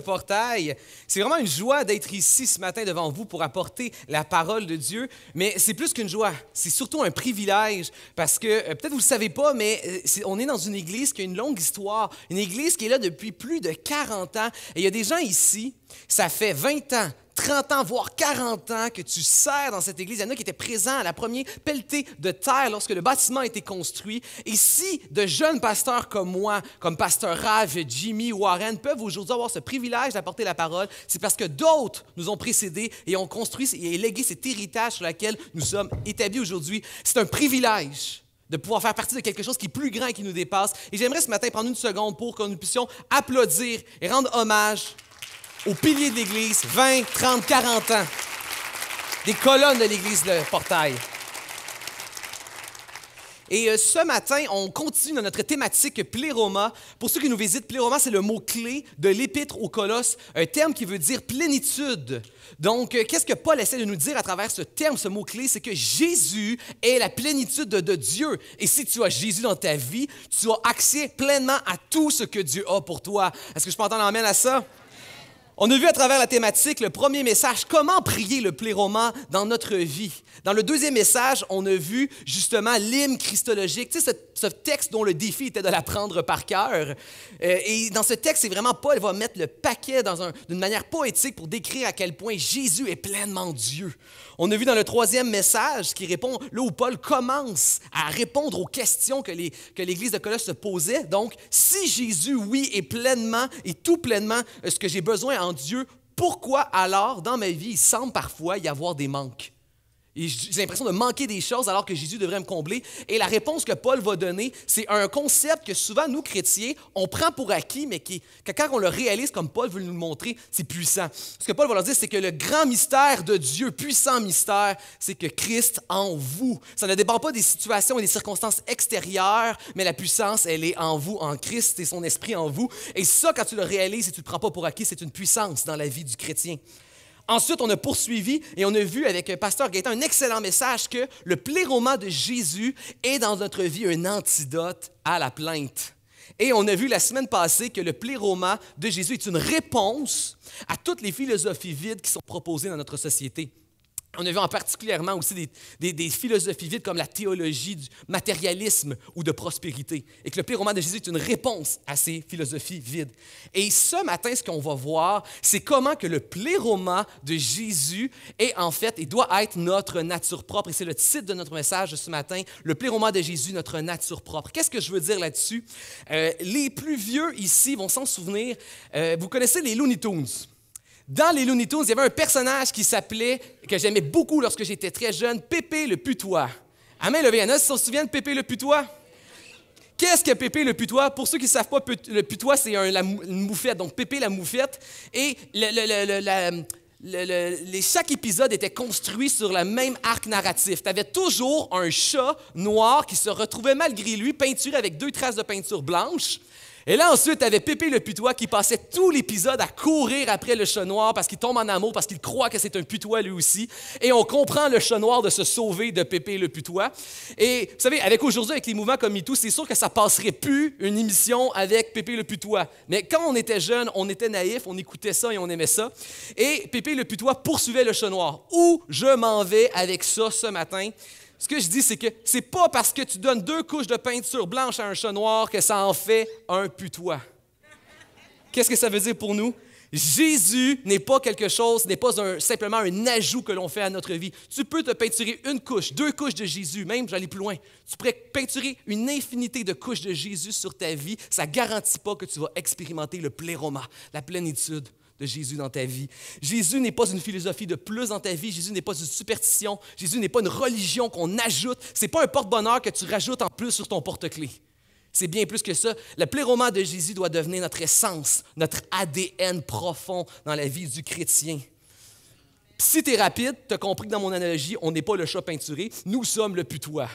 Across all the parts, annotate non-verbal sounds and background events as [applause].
portail. C'est vraiment une joie d'être ici ce matin devant vous pour apporter la parole de Dieu, mais c'est plus qu'une joie, c'est surtout un privilège parce que euh, peut-être vous ne le savez pas, mais euh, on est dans une église qui a une longue histoire, une église qui est là depuis plus de 40 ans et il y a des gens ici, ça fait 20 ans 30 ans, voire 40 ans que tu sers dans cette église. Il y en a qui étaient présents à la première pelletée de terre lorsque le bâtiment a été construit. Et si de jeunes pasteurs comme moi, comme pasteur Rave, Jimmy, Warren, peuvent aujourd'hui avoir ce privilège d'apporter la parole, c'est parce que d'autres nous ont précédés et ont construit et légué cet héritage sur lequel nous sommes établis aujourd'hui. C'est un privilège de pouvoir faire partie de quelque chose qui est plus grand et qui nous dépasse. Et j'aimerais ce matin prendre une seconde pour que nous puissions applaudir et rendre hommage aux piliers de l'église, 20, 30, 40 ans. Des colonnes de l'église, de portail. Et euh, ce matin, on continue dans notre thématique pléroma. Pour ceux qui nous visitent, pléroma, c'est le mot-clé de l'épître aux colosse, un terme qui veut dire plénitude. Donc, euh, qu'est-ce que Paul essaie de nous dire à travers ce terme, ce mot-clé? C'est que Jésus est la plénitude de Dieu. Et si tu as Jésus dans ta vie, tu as accès pleinement à tout ce que Dieu a pour toi. Est-ce que je peux entendre amène à ça? On a vu à travers la thématique le premier message, comment prier le pléroma dans notre vie. Dans le deuxième message, on a vu justement l'hymne christologique, tu sais, ce, texte dont le défi était de l'apprendre par cœur. Euh, et dans ce texte, c'est vraiment Paul va mettre le paquet dans d'une manière poétique pour décrire à quel point Jésus est pleinement Dieu. On a vu dans le troisième message qui répond, là où Paul commence à répondre aux questions que, que l'Église de Colosse se posait. Donc, si Jésus, oui, est pleinement et tout pleinement euh, ce que j'ai besoin en Dieu, pourquoi alors dans ma vie il semble parfois y avoir des manques? J'ai l'impression de manquer des choses alors que Jésus devrait me combler. Et la réponse que Paul va donner, c'est un concept que souvent nous, chrétiens, on prend pour acquis, mais qui, que quand on le réalise comme Paul veut nous le montrer, c'est puissant. Ce que Paul va leur dire, c'est que le grand mystère de Dieu, puissant mystère, c'est que Christ en vous. Ça ne dépend pas des situations et des circonstances extérieures, mais la puissance, elle est en vous, en Christ et son esprit en vous. Et ça, quand tu le réalises et tu ne le prends pas pour acquis, c'est une puissance dans la vie du chrétien. Ensuite, on a poursuivi et on a vu avec euh, Pasteur Gaëtan un excellent message que le pléroma de Jésus est dans notre vie un antidote à la plainte. Et on a vu la semaine passée que le pléroma de Jésus est une réponse à toutes les philosophies vides qui sont proposées dans notre société. On a vu en particulièrement aussi des, philosophies vides comme la théologie du matérialisme ou de prospérité, et que le pléromant de Jésus est une réponse à ces philosophies vides. Et ce matin, ce qu'on va voir, c'est comment que le pléroma de Jésus est en fait et doit être notre nature propre. Et c'est le titre de notre message ce matin, le pléroma de Jésus, notre nature propre. Qu'est-ce que je veux dire là-dessus? Euh, les plus vieux ici vont s'en souvenir. Euh, vous connaissez les Looney Tunes? Dans les Looney Tunes, il y avait un personnage qui s'appelait, que j'aimais beaucoup lorsque j'étais très jeune, Pépé le Putois. Amen mais le si on se souvient de Pépé le Putois? Qu'est-ce que Pépé le putois? Pour ceux qui ne savent pas, le putois, c'est un, une moufette, donc Pépé la moufette. Et chaque épisode était construit sur le même arc narratif. Tu avais toujours un chat noir qui se retrouvait malgré lui peinturé avec deux traces de peinture blanche. Et là, ensuite, avait Pépé le putois qui passait tout l'épisode à courir après le chat noir parce qu'il tombe en amour, parce qu'il croit que c'est un putois lui aussi. Et on comprend le chat noir de se sauver de Pépé le putois. Et vous savez, avec aujourd'hui, avec les mouvements comme MeToo, c'est sûr que ça passerait plus une émission avec Pépé le putois. Mais quand on était jeune, on était naïf, on écoutait ça et on aimait ça. Et Pépé le putois poursuivait le chat noir. Où je m'en vais avec ça ce matin? Ce que je dis, c'est que c'est pas parce que tu donnes deux couches de peinture blanche à un chat noir que ça en fait un putois. Qu'est-ce que ça veut dire pour nous? Jésus n'est pas quelque chose, n'est pas simplement un ajout que l'on fait à notre vie. Tu peux te peinturer une couche, deux couches de Jésus, même, j'allais plus loin. Tu pourrais peinturer une infinité de couches de Jésus sur ta vie. Ça ne garantit pas que tu vas expérimenter le pléroma, la plénitude. Jésus dans ta vie. Jésus n'est pas une philosophie de plus dans ta vie. Jésus n'est pas une superstition. Jésus n'est pas une religion qu'on ajoute. C'est pas un porte-bonheur que tu rajoutes en plus sur ton porte clé C'est bien plus que ça. Le pléroma de Jésus doit devenir notre essence, notre ADN profond dans la vie du chrétien. si tu es rapide, tu as compris que dans mon analogie, on n'est pas le chat peinturé, nous sommes le putois.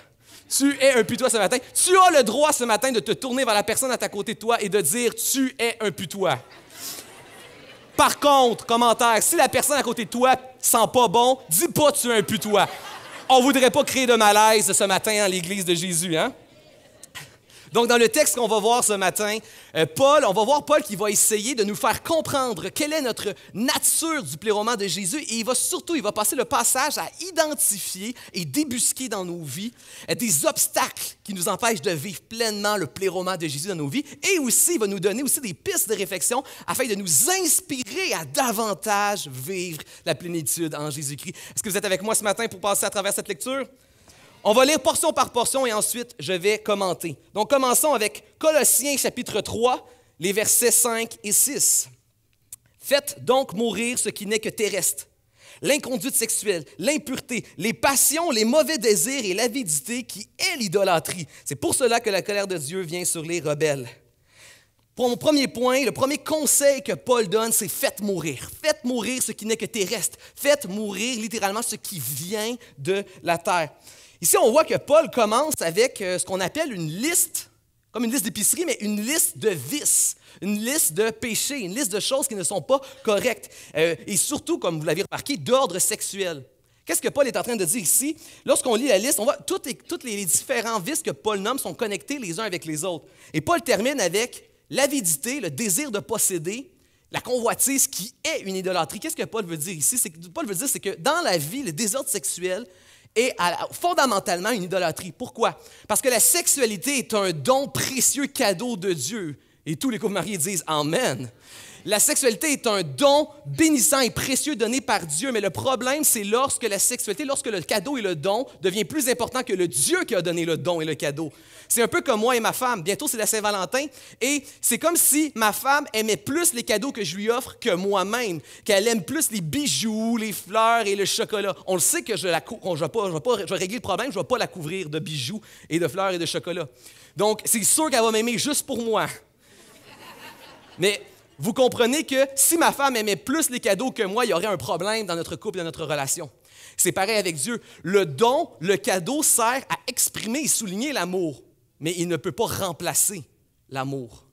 Tu es un putois ce matin. Tu as le droit ce matin de te tourner vers la personne à ta côté de toi et de dire Tu es un putois. Par contre, commentaire, si la personne à côté de toi sent pas bon, dis pas tu es un putois. On voudrait pas créer de malaise ce matin à l'église de Jésus, hein? Donc, dans le texte qu'on va voir ce matin, euh, Paul, on va voir Paul qui va essayer de nous faire comprendre quelle est notre nature du pléroman de Jésus et il va surtout, il va passer le passage à identifier et débusquer dans nos vies euh, des obstacles qui nous empêchent de vivre pleinement le pléroman de Jésus dans nos vies et aussi, il va nous donner aussi des pistes de réflexion afin de nous inspirer à davantage vivre la plénitude en Jésus-Christ. Est-ce que vous êtes avec moi ce matin pour passer à travers cette lecture? On va lire portion par portion et ensuite je vais commenter. Donc commençons avec Colossiens chapitre 3, les versets 5 et 6. Faites donc mourir ce qui n'est que terrestre. L'inconduite sexuelle, l'impureté, les passions, les mauvais désirs et l'avidité qui est l'idolâtrie. C'est pour cela que la colère de Dieu vient sur les rebelles. Pour mon premier point, le premier conseil que Paul donne, c'est faites mourir. Faites mourir ce qui n'est que terrestre. Faites mourir littéralement ce qui vient de la terre. Ici, on voit que Paul commence avec euh, ce qu'on appelle une liste, comme une liste d'épicerie, mais une liste de vices, une liste de péchés, une liste de choses qui ne sont pas correctes, euh, et surtout, comme vous l'avez remarqué, d'ordre sexuel. Qu'est-ce que Paul est en train de dire ici? Lorsqu'on lit la liste, on voit tous les, toutes les différents vices que Paul nomme sont connectés les uns avec les autres. Et Paul termine avec l'avidité, le désir de posséder, la convoitise qui est une idolâtrie. Qu'est-ce que Paul veut dire ici? Paul veut dire c'est que dans la vie, le désordre sexuel et fondamentalement une idolâtrie. Pourquoi? Parce que la sexualité est un don précieux cadeau de Dieu. Et tous les couples mariés disent Amen. La sexualité est un don bénissant et précieux donné par Dieu, mais le problème, c'est lorsque la sexualité, lorsque le cadeau et le don devient plus important que le Dieu qui a donné le don et le cadeau. C'est un peu comme moi et ma femme. Bientôt, c'est la Saint-Valentin, et c'est comme si ma femme aimait plus les cadeaux que je lui offre que moi-même, qu'elle aime plus les bijoux, les fleurs et le chocolat. On le sait que je la vais pas, régler le problème, je ne vais pas la couvrir de bijoux et de fleurs et de chocolat. Donc, c'est sûr qu'elle va m'aimer juste pour moi. Mais vous comprenez que si ma femme aimait plus les cadeaux que moi, il y aurait un problème dans notre couple, dans notre relation. C'est pareil avec Dieu. Le don, le cadeau sert à exprimer et souligner l'amour, mais il ne peut pas remplacer l'amour.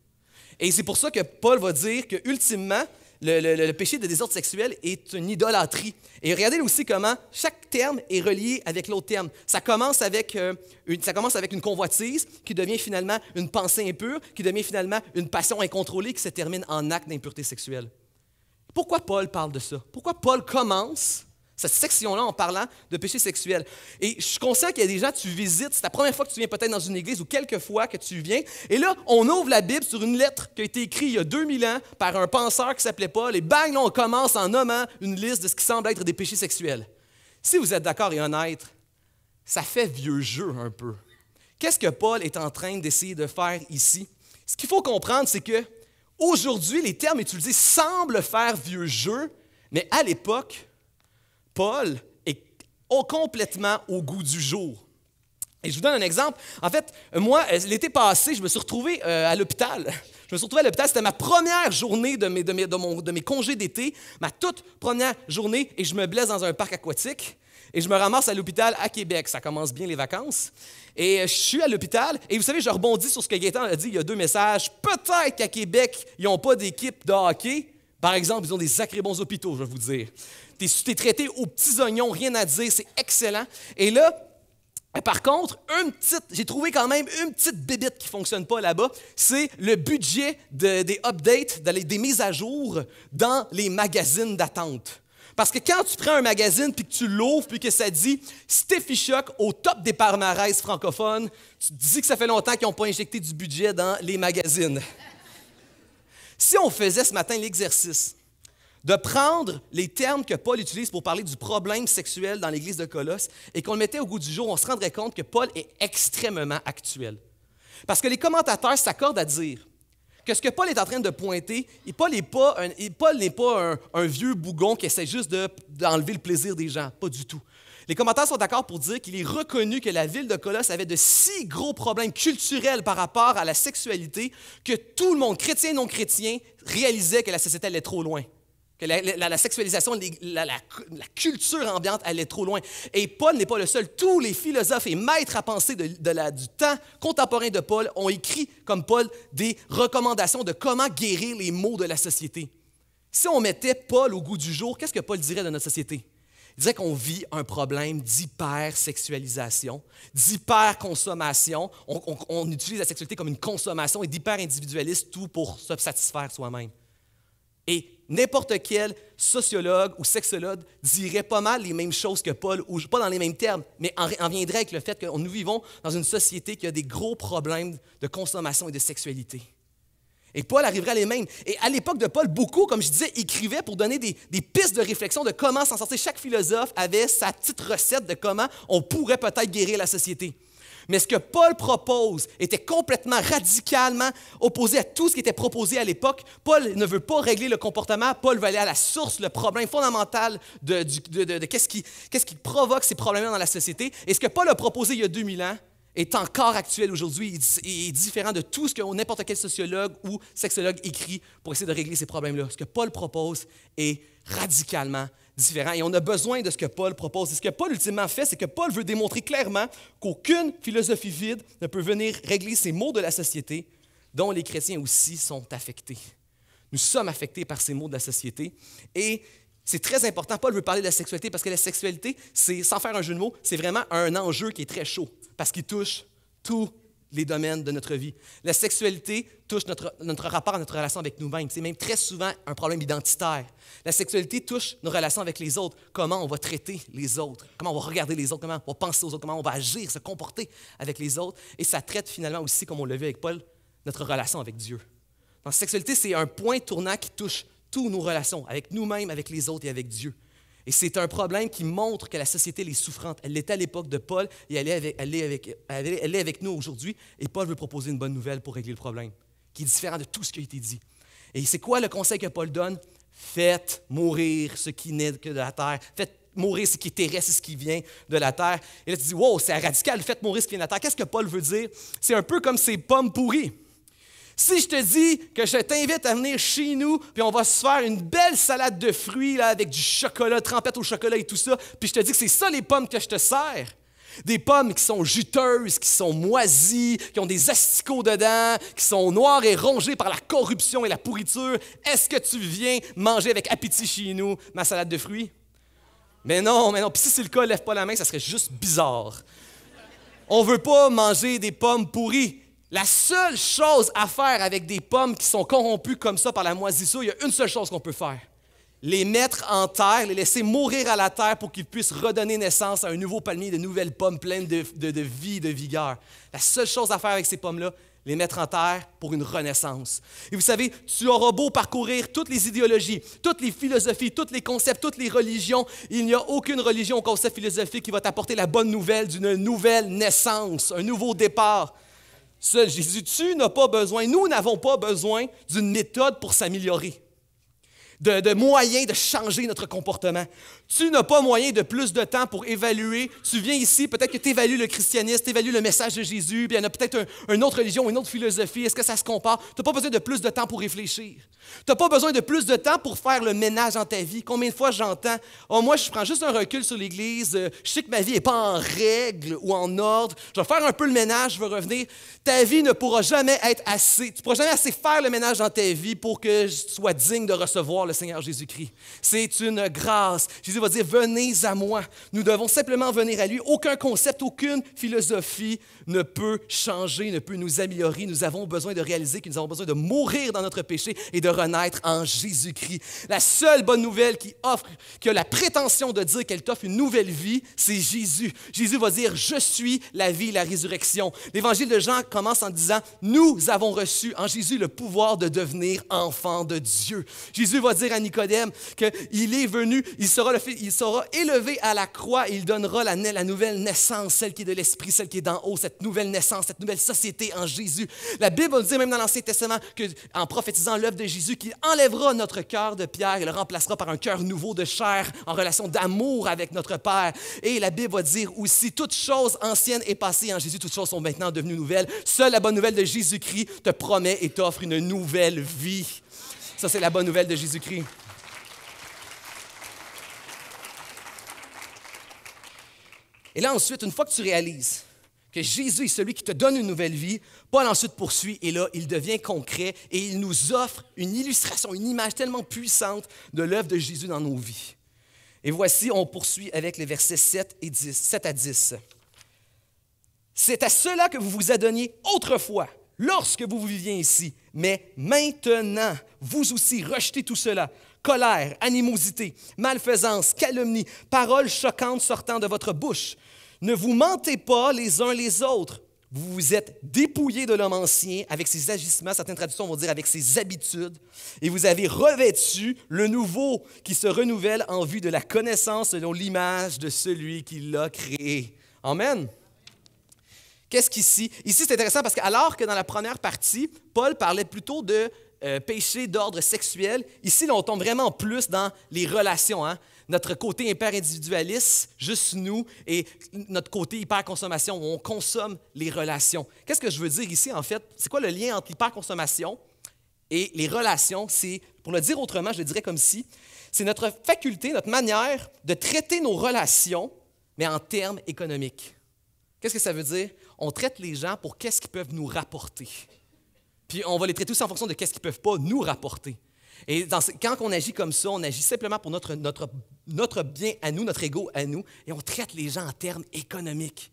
Et c'est pour ça que Paul va dire que ultimement, le, péché de désordre sexuel est une idolâtrie. Et regardez aussi comment chaque terme est relié avec l'autre terme. Ça commence avec, euh, ça commence avec une convoitise qui devient finalement une pensée impure, qui devient finalement une passion incontrôlée qui se termine en acte d'impureté sexuelle. Pourquoi Paul parle de ça? Pourquoi Paul commence cette section-là en parlant de péché sexuel. Et je suis qu'il y a des gens, tu visites, c'est la première fois que tu viens peut-être dans une église ou quelques fois que tu viens. Et là, on ouvre la Bible sur une lettre qui a été écrite il y a 2000 ans par un penseur qui s'appelait Paul. Et bang, là, on commence en nommant une liste de ce qui semble être des péchés sexuels. Si vous êtes d'accord et honnête, ça fait vieux jeu un peu. Qu'est-ce que Paul est en train d'essayer de faire ici? Ce qu'il faut comprendre, c'est que aujourd'hui, les termes utilisés semblent faire vieux jeu, mais à l'époque, Paul est complètement au goût du jour. Et je vous donne un exemple. En fait, moi, euh, l'été passé, je me suis retrouvé euh, à l'hôpital. Je me suis retrouvé à l'hôpital. C'était ma première journée de mes, de de mes congés d'été, ma toute première journée, et je me blesse dans un parc aquatique. Et je me ramasse à l'hôpital à Québec. Ça commence bien les vacances. Et euh, je suis à l'hôpital. Et vous savez, je rebondis sur ce que Gaétan a dit. Il y a deux messages. Peut-être qu'à Québec, ils n'ont pas d'équipe de hockey. Par exemple, ils ont des sacrés bons hôpitaux, je vais vous dire. Tu traité aux petits oignons, rien à dire, c'est excellent. Et là, par contre, j'ai trouvé quand même une petite bébite qui ne fonctionne pas là-bas, c'est le budget des updates, des mises à jour dans les magazines d'attente. Parce que quand tu prends un magazine puis que tu l'ouvres puis que ça dit Steffi Choc au top des palmarès francophones, tu te dis que ça fait longtemps qu'ils n'ont pas injecté du budget dans les magazines. si on faisait ce matin l'exercice de prendre les termes que Paul utilise pour parler du problème sexuel dans l'église de Colosse et qu'on le mettait au goût du jour, on se rendrait compte que Paul est extrêmement actuel. Parce que les commentateurs s'accordent à dire que ce que Paul est en train de pointer, et Paul n'est pas, un, n'est pas un, vieux bougon qui essaie juste d'enlever le plaisir des gens. Pas du tout. Les commentateurs sont d'accord pour dire qu'il est reconnu que la ville de Colosse avait de si gros problèmes culturels par rapport à la sexualité que tout le monde, chrétien et non chrétien, réalisait que la société allait trop loin. Que la, sexualisation, la, culture ambiante allait trop loin. Et Paul n'est pas le seul. Tous les philosophes et maîtres à penser du temps contemporain de Paul ont écrit, comme Paul, des recommandations de comment guérir les maux de la société. Si on mettait Paul au goût du jour, qu'est-ce que Paul dirait de notre société? Il dirait qu'on vit un problème d'hypersexualisation, d'hyperconsommation. On, on, on utilise la sexualité comme une consommation et d'hyper-individualisme, tout pour se satisfaire soi-même. Et n'importe quel sociologue ou sexologue dirait pas mal les mêmes choses que Paul, ou pas dans les mêmes termes, mais en, viendrait avec le fait que nous vivons dans une société qui a des gros problèmes de consommation et de sexualité. Et Paul arriverait à les mêmes. Et à l'époque de Paul, beaucoup, comme je disais, écrivaient pour donner des, des pistes de réflexion de comment s'en sortir. Chaque philosophe avait sa petite recette de comment on pourrait peut-être guérir la société. Mais ce que Paul propose était complètement radicalement opposé à tout ce qui était proposé à l'époque. Paul ne veut pas régler le comportement, Paul veut aller à la source, le problème fondamental de, qu'est-ce qui, provoque ces problèmes dans la société. Et ce que Paul a proposé il y a 2000 ans est encore actuel aujourd'hui, il est différent de tout ce que n'importe quel sociologue ou sexologue écrit pour essayer de régler ces problèmes-là. Ce que Paul propose est radicalement différents. Et on a besoin de ce que Paul propose. Et ce que Paul ultimement fait, c'est que Paul veut démontrer clairement qu'aucune philosophie vide ne peut venir régler ces maux de la société dont les chrétiens aussi sont affectés. Nous sommes affectés par ces maux de la société. Et c'est très important. Paul veut parler de la sexualité parce que la sexualité, c'est, sans faire un jeu de mots, c'est vraiment un enjeu qui est très chaud parce qu'il touche tout les domaines de notre vie. La sexualité touche notre, notre rapport à notre relation avec nous-mêmes. C'est même très souvent un problème identitaire. La sexualité touche nos relations avec les autres. Comment on va traiter les autres, comment on va regarder les autres, comment on va penser aux autres, comment on va agir, se comporter avec les autres. Et ça traite finalement aussi, comme on l'a vu avec Paul, notre relation avec Dieu. la sexualité, c'est un point tournant qui touche toutes nos relations, avec nous-mêmes, avec les autres et avec Dieu. Et c'est un problème qui montre que la société est souffrante. Elle l'était à l'époque de Paul et elle est avec, nous aujourd'hui. Et Paul veut proposer une bonne nouvelle pour régler le problème, qui est différent de tout ce qui a été dit. Et c'est quoi le conseil que Paul donne? Faites mourir ce qui que de la terre. Faites mourir ce qui est terrestre et ce qui vient de la terre. Et là, tu dis, wow, c'est radical, faites mourir ce qui vient de la terre. Qu'est-ce que Paul veut dire? C'est un peu comme ces pommes pourries. Si je te dis que je t'invite à venir chez nous, puis on va se faire une belle salade de fruits là, avec du chocolat, trempette au chocolat et tout ça, puis je te dis que c'est ça les pommes que je te sers. Des pommes qui sont juteuses, qui sont moisies, qui ont des asticots dedans, qui sont noires et rongées par la corruption et la pourriture. Est-ce que tu viens manger avec appétit chez nous ma salade de fruits? Mais non, mais non. Puis si c'est le cas, lève pas la main, ça serait juste bizarre. On veut pas manger des pommes pourries. La seule chose à faire avec des pommes qui sont corrompues comme ça par la moisissure, il y a une seule chose qu'on peut faire. Les mettre en terre, les laisser mourir à la terre pour qu'ils puissent redonner naissance à un nouveau palmier, de nouvelles pommes pleines de, de vie, de vigueur. La seule chose à faire avec ces pommes-là, les mettre en terre pour une renaissance. Et vous savez, tu auras beau parcourir toutes les idéologies, toutes les philosophies, tous les concepts, toutes les religions, il n'y a aucune religion ou concept philosophique qui va t'apporter la bonne nouvelle d'une nouvelle naissance, un nouveau départ. Seul Jésus-tu n'a pas besoin, nous n'avons pas besoin d'une méthode pour s'améliorer, de, de moyens de changer notre comportement tu n'as pas moyen de plus de temps pour évaluer. Tu viens ici, peut-être que tu évalues le christianisme, tu évalues le message de Jésus, puis il y en a peut-être une autre religion, une autre philosophie. Est-ce que ça se compare? Tu n'as pas besoin de plus de temps pour réfléchir. Tu n'as pas besoin de plus de temps pour faire le ménage dans ta vie. Combien de fois j'entends, oh, moi, je prends juste un recul sur l'Église, euh, je sais que ma vie n'est pas en règle ou en ordre, je vais faire un peu le ménage, je vais revenir. Ta vie ne pourra jamais être assez. Tu ne pourras jamais assez faire le ménage dans ta vie pour que tu sois digne de recevoir le Seigneur Jésus-Christ. C'est une grâce va dire, venez à moi. Nous devons simplement venir à lui. Aucun concept, aucune philosophie ne peut changer, ne peut nous améliorer. Nous avons besoin de réaliser que nous avons besoin de mourir dans notre péché et de renaître en Jésus-Christ. La seule bonne nouvelle qui offre, qui a la prétention de dire qu'elle t'offre une nouvelle vie, c'est Jésus. Jésus va dire, je suis la vie, la résurrection. L'évangile de Jean commence en disant, nous avons reçu en Jésus le pouvoir de devenir enfant de Dieu. Jésus va dire à Nicodème qu'il est venu, il sera le il sera élevé à la croix et il donnera la, nouvelle naissance, celle qui est de l'esprit, celle qui est d'en haut, cette nouvelle naissance, cette nouvelle société en Jésus. La Bible dit même dans l'Ancien Testament que, en prophétisant l'œuvre de Jésus, qu'il enlèvera notre cœur de pierre et le remplacera par un cœur nouveau de chair en relation d'amour avec notre Père. Et la Bible va dire aussi, toutes choses anciennes et passées en Jésus, toutes choses sont maintenant devenues nouvelles. Seule la bonne nouvelle de Jésus-Christ te promet et t'offre une nouvelle vie. Ça, c'est la bonne nouvelle de Jésus-Christ. Et là, ensuite, une fois que tu réalises que Jésus est celui qui te donne une nouvelle vie, Paul ensuite poursuit et là, il devient concret et il nous offre une illustration, une image tellement puissante de l'œuvre de Jésus dans nos vies. Et voici, on poursuit avec les versets 7, et 10, 7 à 10. C'est à cela que vous vous adonniez autrefois, lorsque vous viviez ici, mais maintenant, vous aussi rejetez tout cela colère, animosité, malfaisance, calomnie, paroles choquantes sortant de votre bouche. Ne vous mentez pas les uns les autres. Vous vous êtes dépouillé de l'homme ancien avec ses agissements, certaines traductions vont dire avec ses habitudes, et vous avez revêtu le nouveau qui se renouvelle en vue de la connaissance selon l'image de celui qui l'a créé. Amen. Qu'est-ce qu'ici? Ici, c'est intéressant parce que alors que dans la première partie, Paul parlait plutôt de euh, péché d'ordre sexuel. Ici, on tombe vraiment plus dans les relations. Hein. Notre côté hyper individualiste, juste nous, et notre côté hyper consommation, où on consomme les relations. Qu'est-ce que je veux dire ici, en fait? C'est quoi le lien entre l'hyper consommation et les relations? C'est, pour le dire autrement, je le dirais comme si, c'est notre faculté, notre manière de traiter nos relations, mais en termes économiques. Qu'est-ce que ça veut dire? On traite les gens pour qu'est-ce qu'ils peuvent nous rapporter on va les traiter tous en fonction de qu'est-ce qu'ils peuvent pas nous rapporter. Et quand on agit comme ça, on agit simplement pour notre, notre, bien à nous, notre ego à nous, et on traite les gens en termes économiques.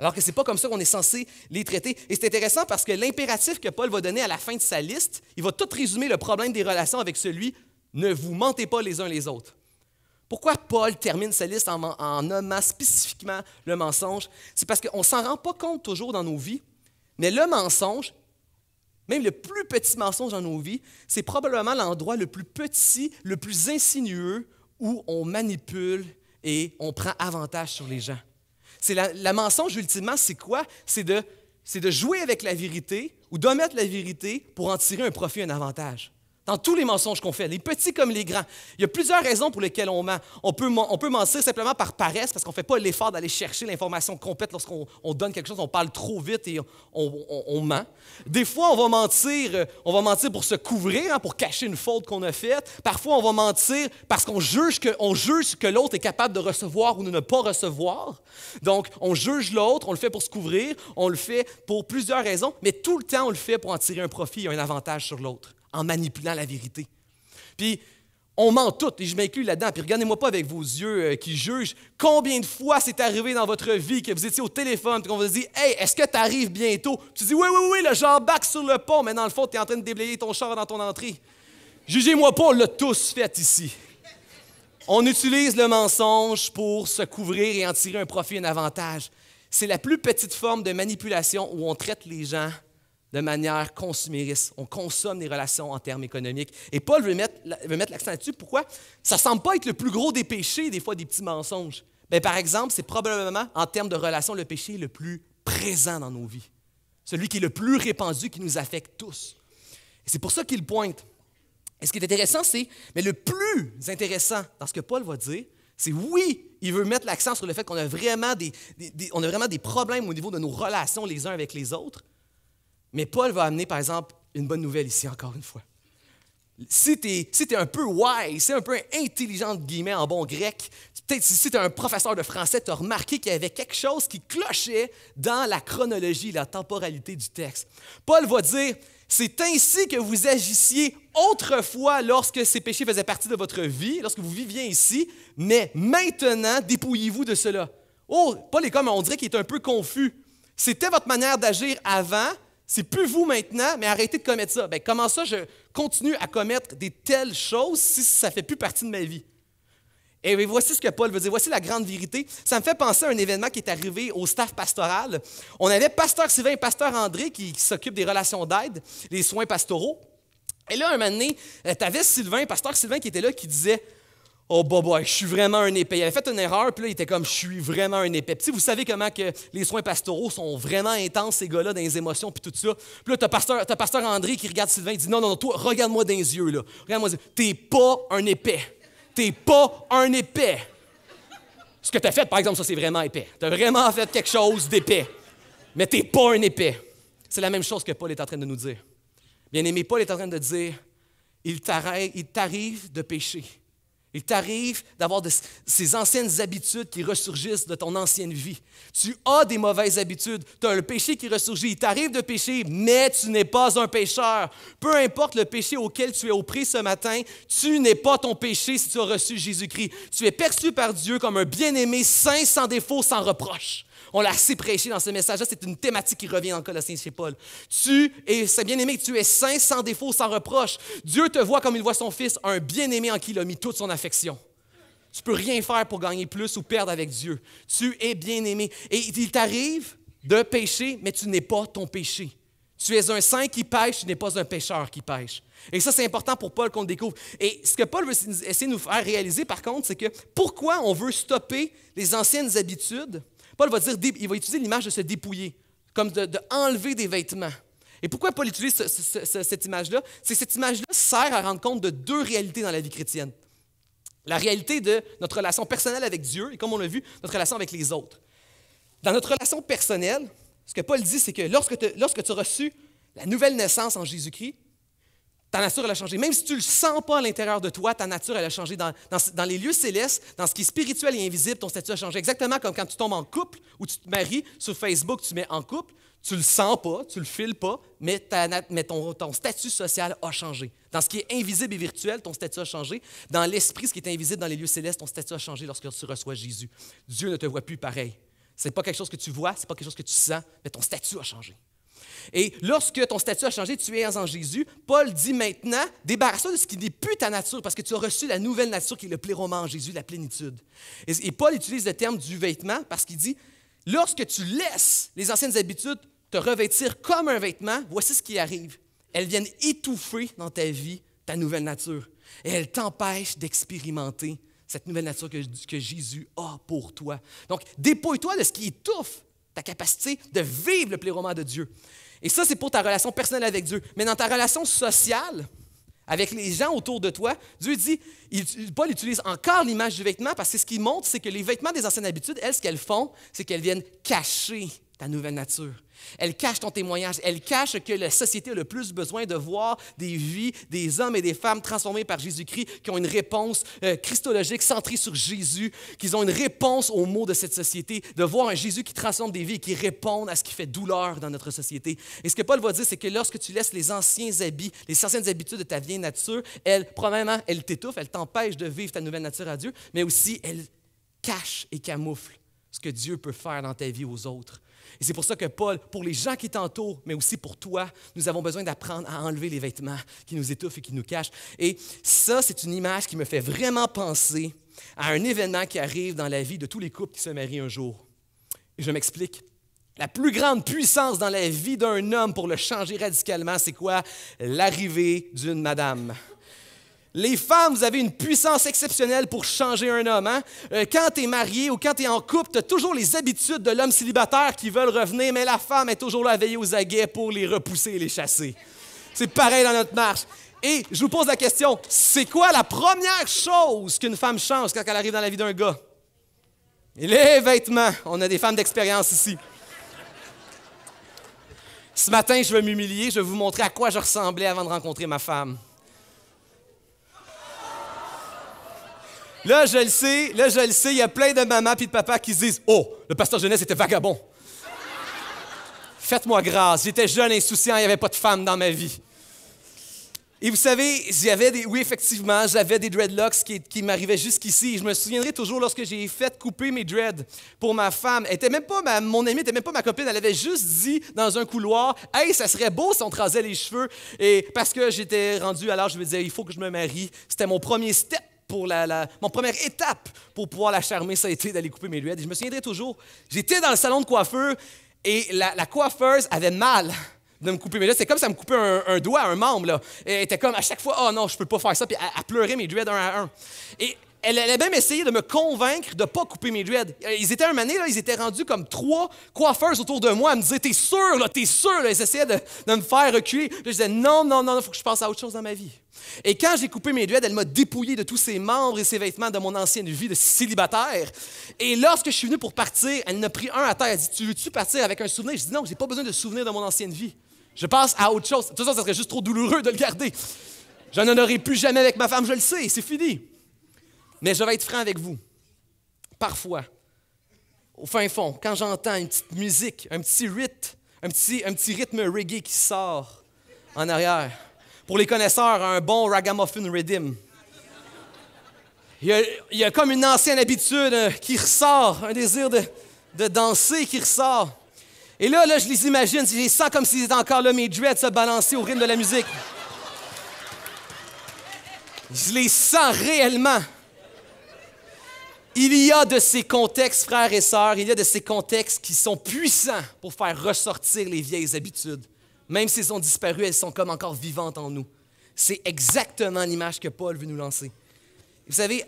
Alors que ce n'est pas comme ça qu'on est censé les traiter. Et c'est intéressant parce que l'impératif que Paul va donner à la fin de sa liste, il va tout résumer le problème des relations avec celui ne vous mentez pas les uns les autres. Pourquoi Paul termine sa liste en, en nommant spécifiquement le mensonge? C'est parce qu'on ne s'en rend pas compte toujours dans nos vies, mais le mensonge, même le plus petit mensonge dans nos vies, c'est probablement l'endroit le plus petit, le plus insinueux où on manipule et on prend avantage sur les gens. C'est la, la, mensonge ultimement, c'est quoi? C'est de, de jouer avec la vérité ou d'omettre la vérité pour en tirer un profit, un avantage. Dans tous les mensonges qu'on fait, les petits comme les grands. Il y a plusieurs raisons pour lesquelles on ment. On peut, mentir simplement par paresse, parce qu'on ne fait pas l'effort d'aller chercher l'information complète lorsqu'on donne quelque chose, on parle trop vite et on, ment. Des fois, on va mentir, euh, on va mentir pour se couvrir, hein, pour cacher une faute qu'on a faite. Parfois, on va mentir parce qu'on juge que, que l'autre est capable de recevoir ou de ne pas recevoir. Donc, on juge l'autre, on le fait pour se couvrir, on le fait pour plusieurs raisons, mais tout le temps, on le fait pour en tirer un profit, un avantage sur l'autre en manipulant la vérité. Puis, on ment tout, et je m'inclus là-dedans. Puis regardez-moi pas avec vos yeux euh, qui jugent. Combien de fois c'est arrivé dans votre vie que vous étiez au téléphone, qu'on vous dit Hey, est-ce que tu arrives bientôt Tu dis Oui, oui, oui, le genre bac sur le pont, mais dans le fond, tu es en train de déblayer ton char dans ton entrée. Jugez-moi pas, on l'a tous fait ici. On utilise le mensonge pour se couvrir et en tirer un profit, un avantage. C'est la plus petite forme de manipulation où on traite les gens de manière consumériste. On consomme les relations en termes économiques. Et Paul veut mettre, l'accent là-dessus. Pourquoi? Ça ne semble pas être le plus gros des péchés, des fois des petits mensonges. mais ben, par exemple, c'est probablement, en termes de relations, le péché le plus présent dans nos vies. Celui qui est le plus répandu, qui nous affecte tous. c'est pour ça qu'il pointe. Et ce qui est intéressant, c'est, mais le plus intéressant dans ce que Paul va dire, c'est oui, il veut mettre l'accent sur le fait qu'on a, vraiment on a vraiment des problèmes au niveau de nos relations les uns avec les autres, mais Paul va amener, par exemple, une bonne nouvelle ici, encore une fois. Si tu es, un peu wise, si es un peu intelligent, en bon grec, peut-être si tu es un professeur de français, tu as remarqué qu'il y avait quelque chose qui clochait dans la chronologie, la temporalité du texte. Paul va dire, c'est ainsi que vous agissiez autrefois lorsque ces péchés faisaient partie de votre vie, lorsque vous viviez ici, mais maintenant, dépouillez-vous de cela. Oh, Paul est comme, on dirait qu'il est un peu confus. C'était votre manière d'agir avant, c'est plus vous maintenant, mais arrêtez de commettre ça. Ben, comment ça je continue à commettre des telles choses si ça ne fait plus partie de ma vie? Et voici ce que Paul veut dire. Voici la grande vérité. Ça me fait penser à un événement qui est arrivé au staff pastoral. On avait pasteur Sylvain et pasteur André qui, s'occupent des relations d'aide, les soins pastoraux. Et là, un moment donné, euh, tu avais Sylvain, pasteur Sylvain qui était là, qui disait Oh, bah, boy, je suis vraiment un épais. Il avait fait une erreur, puis là, il était comme, je suis vraiment un épais. Puis, vous savez comment que les soins pastoraux sont vraiment intenses, ces gars-là, dans les émotions, puis tout ça. Puis là, t'as pasteur, pasteur André qui regarde Sylvain, il dit, non, non, non, toi, regarde-moi dans les yeux, là. Regarde-moi, t'es pas un épais. T'es pas un épais. Ce que t'as fait, par exemple, ça, c'est vraiment épais. T'as vraiment fait quelque chose d'épais. Mais t'es pas un épais. C'est la même chose que Paul est en train de nous dire. Bien aimé, Paul est en train de dire, il t'arrive de pécher il t'arrive d'avoir ces anciennes habitudes qui ressurgissent de ton ancienne vie. Tu as des mauvaises habitudes, tu as le péché qui ressurgit. Il t'arrive de pécher, mais tu n'es pas un pécheur. Peu importe le péché auquel tu es au prix ce matin, tu n'es pas ton péché si tu as reçu Jésus-Christ. Tu es perçu par Dieu comme un bien-aimé, saint, sans défaut, sans reproche. On l'a assez prêché dans ce message-là. C'est une thématique qui revient dans Colossiens chez Paul. Tu es, bien aimé tu es saint, sans défaut, sans reproche. Dieu te voit comme il voit son fils, un bien-aimé en qui il a mis toute son affection. Tu peux rien faire pour gagner plus ou perdre avec Dieu. Tu es bien-aimé. Et il t'arrive de pécher, mais tu n'es pas ton péché. Tu es un saint qui pêche, tu n'es pas un pécheur qui pêche. Et ça, c'est important pour Paul qu'on le découvre. Et ce que Paul veut essayer de nous faire réaliser, par contre, c'est que pourquoi on veut stopper les anciennes habitudes Paul va dire, il va utiliser l'image de se dépouiller, comme de, enlever des vêtements. Et pourquoi Paul utilise cette image-là? C'est que cette image-là sert à rendre compte de deux réalités dans la vie chrétienne. La réalité de notre relation personnelle avec Dieu et, comme on l'a vu, notre relation avec les autres. Dans notre relation personnelle, ce que Paul dit, c'est que lorsque tu as reçu la nouvelle naissance en Jésus-Christ, ta nature, elle a changé. Même si tu ne le sens pas à l'intérieur de toi, ta nature, elle a changé. Dans, les lieux célestes, dans ce qui est spirituel et invisible, ton statut a changé. Exactement comme quand tu tombes en couple ou tu te maries sur Facebook, tu mets en couple, tu le sens pas, tu le files pas, mais, ton, ton, statut social a changé. Dans ce qui est invisible et virtuel, ton statut a changé. Dans l'esprit, ce qui est invisible dans les lieux célestes, ton statut a changé lorsque tu reçois Jésus. Dieu ne te voit plus pareil. Ce n'est pas quelque chose que tu vois, ce n'est pas quelque chose que tu sens, mais ton statut a changé. Et lorsque ton statut a changé, tu es en Jésus, Paul dit maintenant, débarrasse-toi de ce qui n'est plus ta nature, parce que tu as reçu la nouvelle nature qui est le pléroman en Jésus, la plénitude. Et, Paul utilise le terme du vêtement parce qu'il dit, lorsque tu laisses les anciennes habitudes te revêtir comme un vêtement, voici ce qui arrive. Elles viennent étouffer dans ta vie ta nouvelle nature. Et elles t'empêchent d'expérimenter cette nouvelle nature que, que Jésus a pour toi. Donc, dépouille-toi de ce qui étouffe ta capacité de vivre le pléroman de Dieu. Et ça, c'est pour ta relation personnelle avec Dieu. Mais dans ta relation sociale, avec les gens autour de toi, Dieu dit, il, Paul utilise encore l'image du vêtement parce que ce qu'il montre, c'est que les vêtements des anciennes habitudes, elles, ce qu'elles font, c'est qu'elles viennent cacher ta nouvelle nature. Elle cache ton témoignage. Elle cache que la société a le plus besoin de voir des vies, des hommes et des femmes transformés par Jésus-Christ, qui ont une réponse euh, christologique centrée sur Jésus, qu'ils ont une réponse aux mots de cette société, de voir un Jésus qui transforme des vies et qui répond à ce qui fait douleur dans notre société. Et ce que Paul va dire, c'est que lorsque tu laisses les anciens habits, les anciennes habitudes de ta vieille nature, elle, probablement, elle t'étouffe, elle t'empêche de vivre ta nouvelle nature à Dieu, mais aussi elle cache et camoufle ce que Dieu peut faire dans ta vie aux autres et c'est pour ça que Paul, pour les gens qui t'entourent, mais aussi pour toi, nous avons besoin d'apprendre à enlever les vêtements qui nous étouffent et qui nous cachent. Et ça, c'est une image qui me fait vraiment penser à un événement qui arrive dans la vie de tous les couples qui se marient un jour. Et je m'explique. La plus grande puissance dans la vie d'un homme pour le changer radicalement, c'est quoi? L'arrivée d'une madame. Les femmes, vous avez une puissance exceptionnelle pour changer un homme. Hein? Euh, quand tu es marié ou quand tu es en couple, tu as toujours les habitudes de l'homme célibataire qui veulent revenir, mais la femme est toujours là à veiller aux aguets pour les repousser et les chasser. C'est pareil dans notre marche. Et je vous pose la question, c'est quoi la première chose qu'une femme change quand elle arrive dans la vie d'un gars? Les vêtements. On a des femmes d'expérience ici. Ce matin, je vais m'humilier, je vais vous montrer à quoi je ressemblais avant de rencontrer ma femme. Là, je le sais, là, je le sais, il y a plein de mamans et de papas qui disent Oh, le pasteur jeunesse était vagabond. Faites-moi grâce, j'étais jeune, insouciant, il n'y avait pas de femme dans ma vie. Et vous savez, j'avais des. Oui, effectivement, j'avais des dreadlocks qui, m'arrivaient jusqu'ici. Je me souviendrai toujours lorsque j'ai fait couper mes dreads pour ma femme. Elle était même pas ma, mon amie, n'était même pas ma copine. Elle avait juste dit dans un couloir Hey, ça serait beau si on te les cheveux. Et parce que j'étais rendu à l'âge, je me disais Il faut que je me marie. C'était mon premier step pour la, mon première étape pour pouvoir la charmer, ça a été d'aller couper mes luettes. Et je me souviendrai toujours, j'étais dans le salon de coiffeur et la, coiffeuse avait mal de me couper mes duets. C'est comme ça me coupait un, doigt, un membre. Là. Et était comme à chaque fois, oh non, je peux pas faire ça. Puis elle, pleurait mes duets un à un. Et elle, a même essayé de me convaincre de ne pas couper mes dreads. Euh, ils étaient un mané là, ils étaient rendus comme trois coiffeurs autour de moi. Elle me disait, t'es sûr, là, t'es sûr. Elle Ils essayaient de, me faire reculer. je disais, non, non, non, il faut que je passe à autre chose dans ma vie. Et quand j'ai coupé mes dreads, elle m'a dépouillé de tous ses membres et ses vêtements de mon ancienne vie de célibataire. Et lorsque je suis venu pour partir, elle m'a pris un à terre. Elle dit, tu veux-tu partir avec un souvenir? Je dis, non, j'ai pas besoin de souvenir de mon ancienne vie. Je passe à autre chose. De toute façon, ça serait juste trop douloureux de le garder. je n'en aurai plus jamais avec ma femme, je le sais, c'est fini. Mais je vais être franc avec vous. Parfois, au fin fond, quand j'entends une petite musique, un petit rythme, un petit, rythme reggae qui sort en arrière, pour les connaisseurs, un bon ragamuffin rhythm. Il y, a, comme une ancienne habitude euh, qui ressort, un désir de, danser qui ressort. Et là, là, je les imagine, je les sens comme s'ils étaient encore là, mes dreads se balancer au rythme de la musique. Je les sens réellement. Il y a de ces contextes, frères et sœurs, il y a de ces contextes qui sont puissants pour faire ressortir les vieilles habitudes. Même s'ils ont disparu, elles sont comme encore vivantes en nous. C'est exactement l'image que Paul veut nous lancer. vous savez,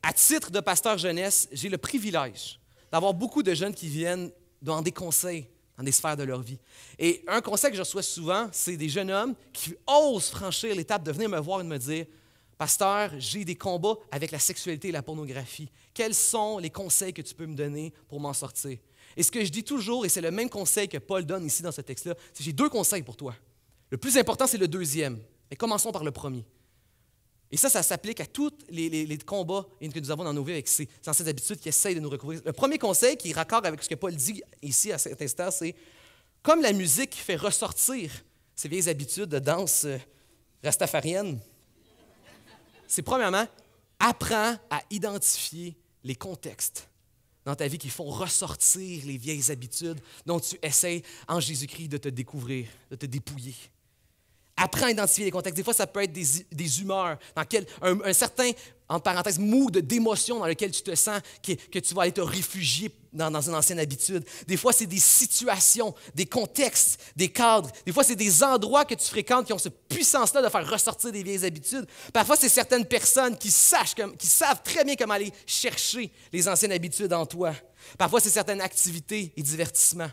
à titre de pasteur jeunesse, j'ai le privilège d'avoir beaucoup de jeunes qui viennent dans des conseils, dans des sphères de leur vie. Et un conseil que je reçois souvent, c'est des jeunes hommes qui osent franchir l'étape de venir me voir et de me dire Pasteur, j'ai des combats avec la sexualité et la pornographie. Quels sont les conseils que tu peux me donner pour m'en sortir? Et ce que je dis toujours, et c'est le même conseil que Paul donne ici dans ce texte-là, c'est j'ai deux conseils pour toi. Le plus important, c'est le deuxième. Mais commençons par le premier. Et ça, ça s'applique à tous les, combats que nous avons dans nos vies avec ces, habitudes qui essayent de nous recouvrir. Le premier conseil qui raccorde avec ce que Paul dit ici à cet instant, c'est comme la musique fait ressortir ces vieilles habitudes de danse euh, rastafarienne, c'est premièrement, apprends à identifier les contextes dans ta vie qui font ressortir les vieilles habitudes dont tu essaies en Jésus-Christ de te découvrir, de te dépouiller. Apprends à identifier les contextes. Des fois, ça peut être des, humeurs dans lesquelles un certain en parenthèse, mood d'émotion dans lequel tu te sens, que, tu vas aller te réfugier dans, une ancienne habitude. Des fois, c'est des situations, des contextes, des cadres. Des fois, c'est des endroits que tu fréquentes qui ont cette puissance-là de faire ressortir des vieilles habitudes. Parfois, c'est certaines personnes qui, sachent, qui savent très bien comment aller chercher les anciennes habitudes en toi. Parfois, c'est certaines activités et divertissements.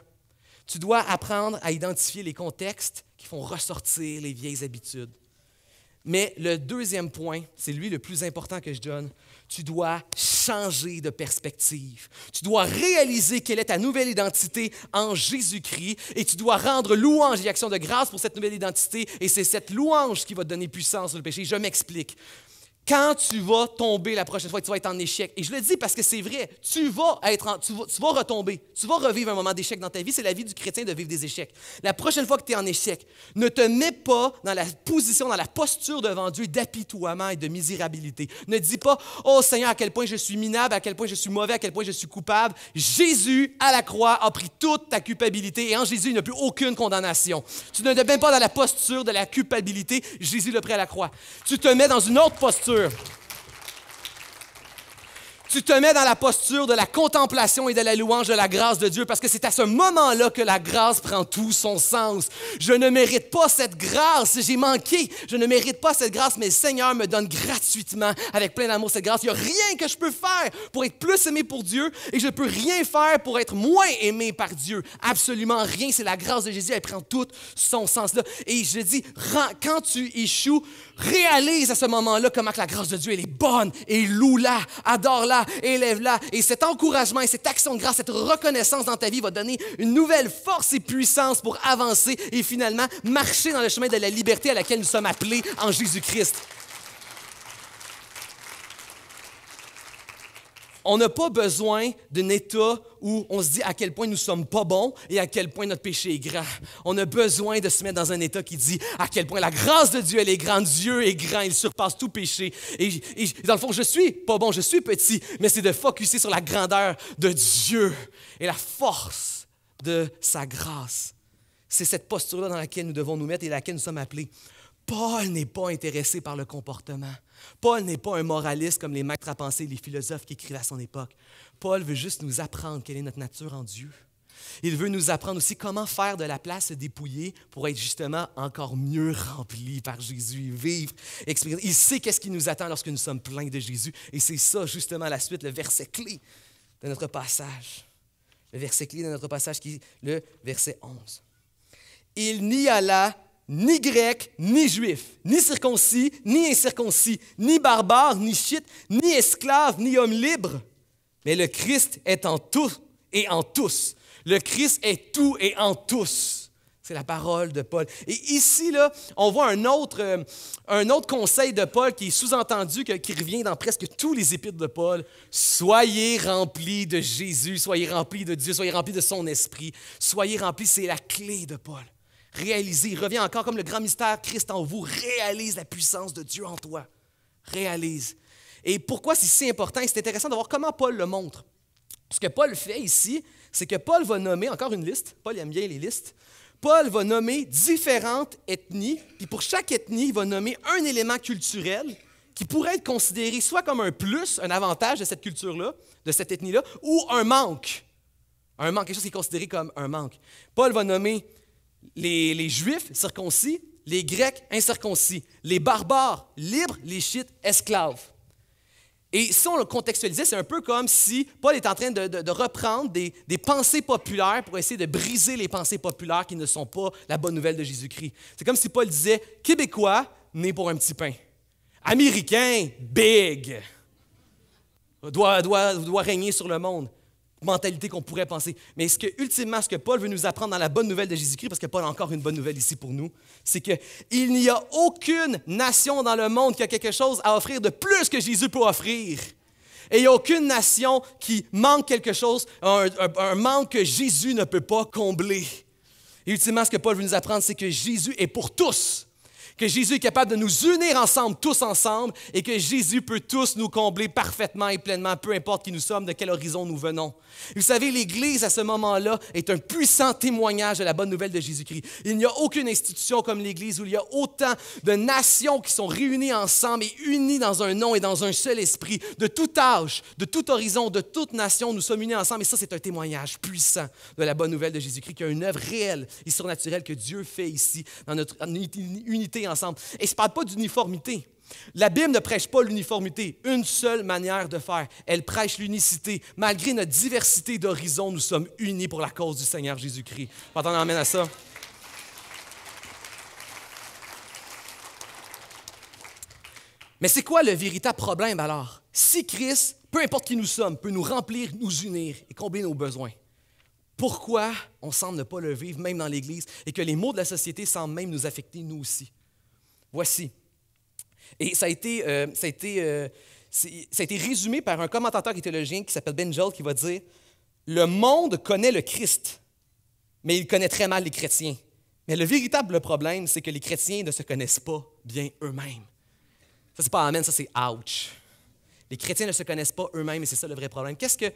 Tu dois apprendre à identifier les contextes qui font ressortir les vieilles habitudes. Mais le deuxième point, c'est lui le plus important que je donne. Tu dois changer de perspective. Tu dois réaliser quelle est ta nouvelle identité en Jésus-Christ et tu dois rendre louange et action de grâce pour cette nouvelle identité et c'est cette louange qui va te donner puissance sur le péché. Je m'explique quand tu vas tomber la prochaine fois tu vas être en échec, et je le dis parce que c'est vrai, tu vas, être tu, vas, retomber, tu vas revivre un moment d'échec dans ta vie, c'est la vie du chrétien de vivre des échecs. La prochaine fois que tu es en échec, ne te mets pas dans la position, dans la posture devant Dieu d'apitoiement et de misérabilité. Ne dis pas, oh Seigneur, à quel point je suis minable, à quel point je suis mauvais, à quel point je suis coupable. Jésus, à la croix, a pris toute ta culpabilité et en Jésus, il n'y a plus aucune condamnation. Tu ne te mets pas dans la posture de la culpabilité, Jésus le pris à la croix. Tu te mets dans une autre posture tu te mets dans la posture de la contemplation et de la louange de la grâce de Dieu parce que c'est à ce moment-là que la grâce prend tout son sens. Je ne mérite pas cette grâce, j'ai manqué. Je ne mérite pas cette grâce, mais le Seigneur me donne gratuitement, avec plein d'amour, cette grâce. Il n'y a rien que je peux faire pour être plus aimé pour Dieu et je ne peux rien faire pour être moins aimé par Dieu. Absolument rien. C'est la grâce de Jésus, elle prend tout son sens là. Et je dis, quand tu échoues, réalise à ce moment-là comment la grâce de Dieu elle est bonne et loue-la, adore-la, élève-la. Et cet encouragement et cette action de grâce, cette reconnaissance dans ta vie va donner une nouvelle force et puissance pour avancer et finalement marcher dans le chemin de la liberté à laquelle nous sommes appelés en Jésus-Christ. On n'a pas besoin d'un état où on se dit à quel point nous sommes pas bons et à quel point notre péché est grand. On a besoin de se mettre dans un état qui dit à quel point la grâce de Dieu, elle est grande. Dieu est grand, il surpasse tout péché. Et, dans le fond, je suis pas bon, je suis petit, mais c'est de focuser sur la grandeur de Dieu et la force de sa grâce. C'est cette posture-là dans laquelle nous devons nous mettre et laquelle nous sommes appelés. Paul n'est pas intéressé par le comportement. Paul n'est pas un moraliste comme les maîtres à penser, les philosophes qui écrivaient à son époque. Paul veut juste nous apprendre quelle est notre nature en Dieu. Il veut nous apprendre aussi comment faire de la place dépouillée pour être justement encore mieux rempli par Jésus, vivre, expérimenter. Il sait qu'est-ce qui nous attend lorsque nous sommes pleins de Jésus. Et c'est ça, justement, la suite, le verset clé de notre passage. Le verset clé de notre passage qui le verset 11. Il n'y a là... » ni grec, ni juif, ni circoncis, ni incirconcis, ni barbare, ni chite, ni esclave, ni homme libre. Mais le Christ est en tout et en tous. Le Christ est tout et en tous. C'est la parole de Paul. Et ici, là, on voit un autre, euh, un autre conseil de Paul qui est sous-entendu, qui revient dans presque tous les épîtres de Paul. Soyez remplis de Jésus, soyez remplis de Dieu, soyez remplis de son esprit, soyez remplis, c'est la clé de Paul réaliser, il revient encore comme le grand mystère, Christ en vous, réalise la puissance de Dieu en toi. Réalise. Et pourquoi c'est si important? C'est intéressant de voir comment Paul le montre. Ce que Paul fait ici, c'est que Paul va nommer, encore une liste, Paul aime bien les listes, Paul va nommer différentes ethnies, puis pour chaque ethnie, il va nommer un élément culturel qui pourrait être considéré soit comme un plus, un avantage de cette culture-là, de cette ethnie-là, ou un manque. Un manque, quelque chose qui est considéré comme un manque. Paul va nommer les, Juifs circoncis, les Grecs incirconcis, les barbares libres, les Chites esclaves. Et si on le contextualisait, c'est un peu comme si Paul est en train de, reprendre des, pensées populaires pour essayer de briser les pensées populaires qui ne sont pas la bonne nouvelle de Jésus-Christ. C'est comme si Paul disait Québécois, né pour un petit pain. Américain, big. Doit, doit, doit régner sur le monde mentalité qu'on pourrait penser. Mais ce que, ultimement, ce que Paul veut nous apprendre dans la bonne nouvelle de Jésus-Christ, parce que Paul a encore une bonne nouvelle ici pour nous, c'est qu'il n'y a aucune nation dans le monde qui a quelque chose à offrir de plus que Jésus peut offrir. Et il n'y a aucune nation qui manque quelque chose, un, manque que Jésus ne peut pas combler. Et ultimement, ce que Paul veut nous apprendre, c'est que Jésus est pour tous que Jésus est capable de nous unir ensemble, tous ensemble, et que Jésus peut tous nous combler parfaitement et pleinement, peu importe qui nous sommes, de quel horizon nous venons. Vous savez, l'Église, à ce moment-là, est un puissant témoignage de la bonne nouvelle de Jésus-Christ. Il n'y a aucune institution comme l'Église où il y a autant de nations qui sont réunies ensemble et unies dans un nom et dans un seul esprit, de tout âge, de tout horizon, de toute nation, nous sommes unis ensemble. Et ça, c'est un témoignage puissant de la bonne nouvelle de Jésus-Christ, qui a une œuvre réelle et surnaturelle que Dieu fait ici, dans notre unité ensemble. Et ça ne parle pas d'uniformité. La Bible ne prêche pas l'uniformité, une seule manière de faire. Elle prêche l'unicité. Malgré notre diversité d'horizons, nous sommes unis pour la cause du Seigneur Jésus-Christ. Maintenant, on amène à ça. Mais c'est quoi le véritable problème alors? Si Christ, peu importe qui nous sommes, peut nous remplir, nous unir et combler nos besoins, pourquoi on semble ne pas le vivre, même dans l'Église, et que les maux de la société semblent même nous affecter, nous aussi? Voici. Et ça a été, euh, euh, ça a été, résumé par un commentateur et théologien qui s'appelle Benjol qui va dire Le monde connaît le Christ, mais il connaît très mal les chrétiens. Mais le véritable problème, c'est que les chrétiens ne se connaissent pas bien eux-mêmes. Ça, c'est pas Amen, ça, c'est ouch. Les chrétiens ne se connaissent pas eux-mêmes et c'est ça le vrai problème. Qu'est-ce que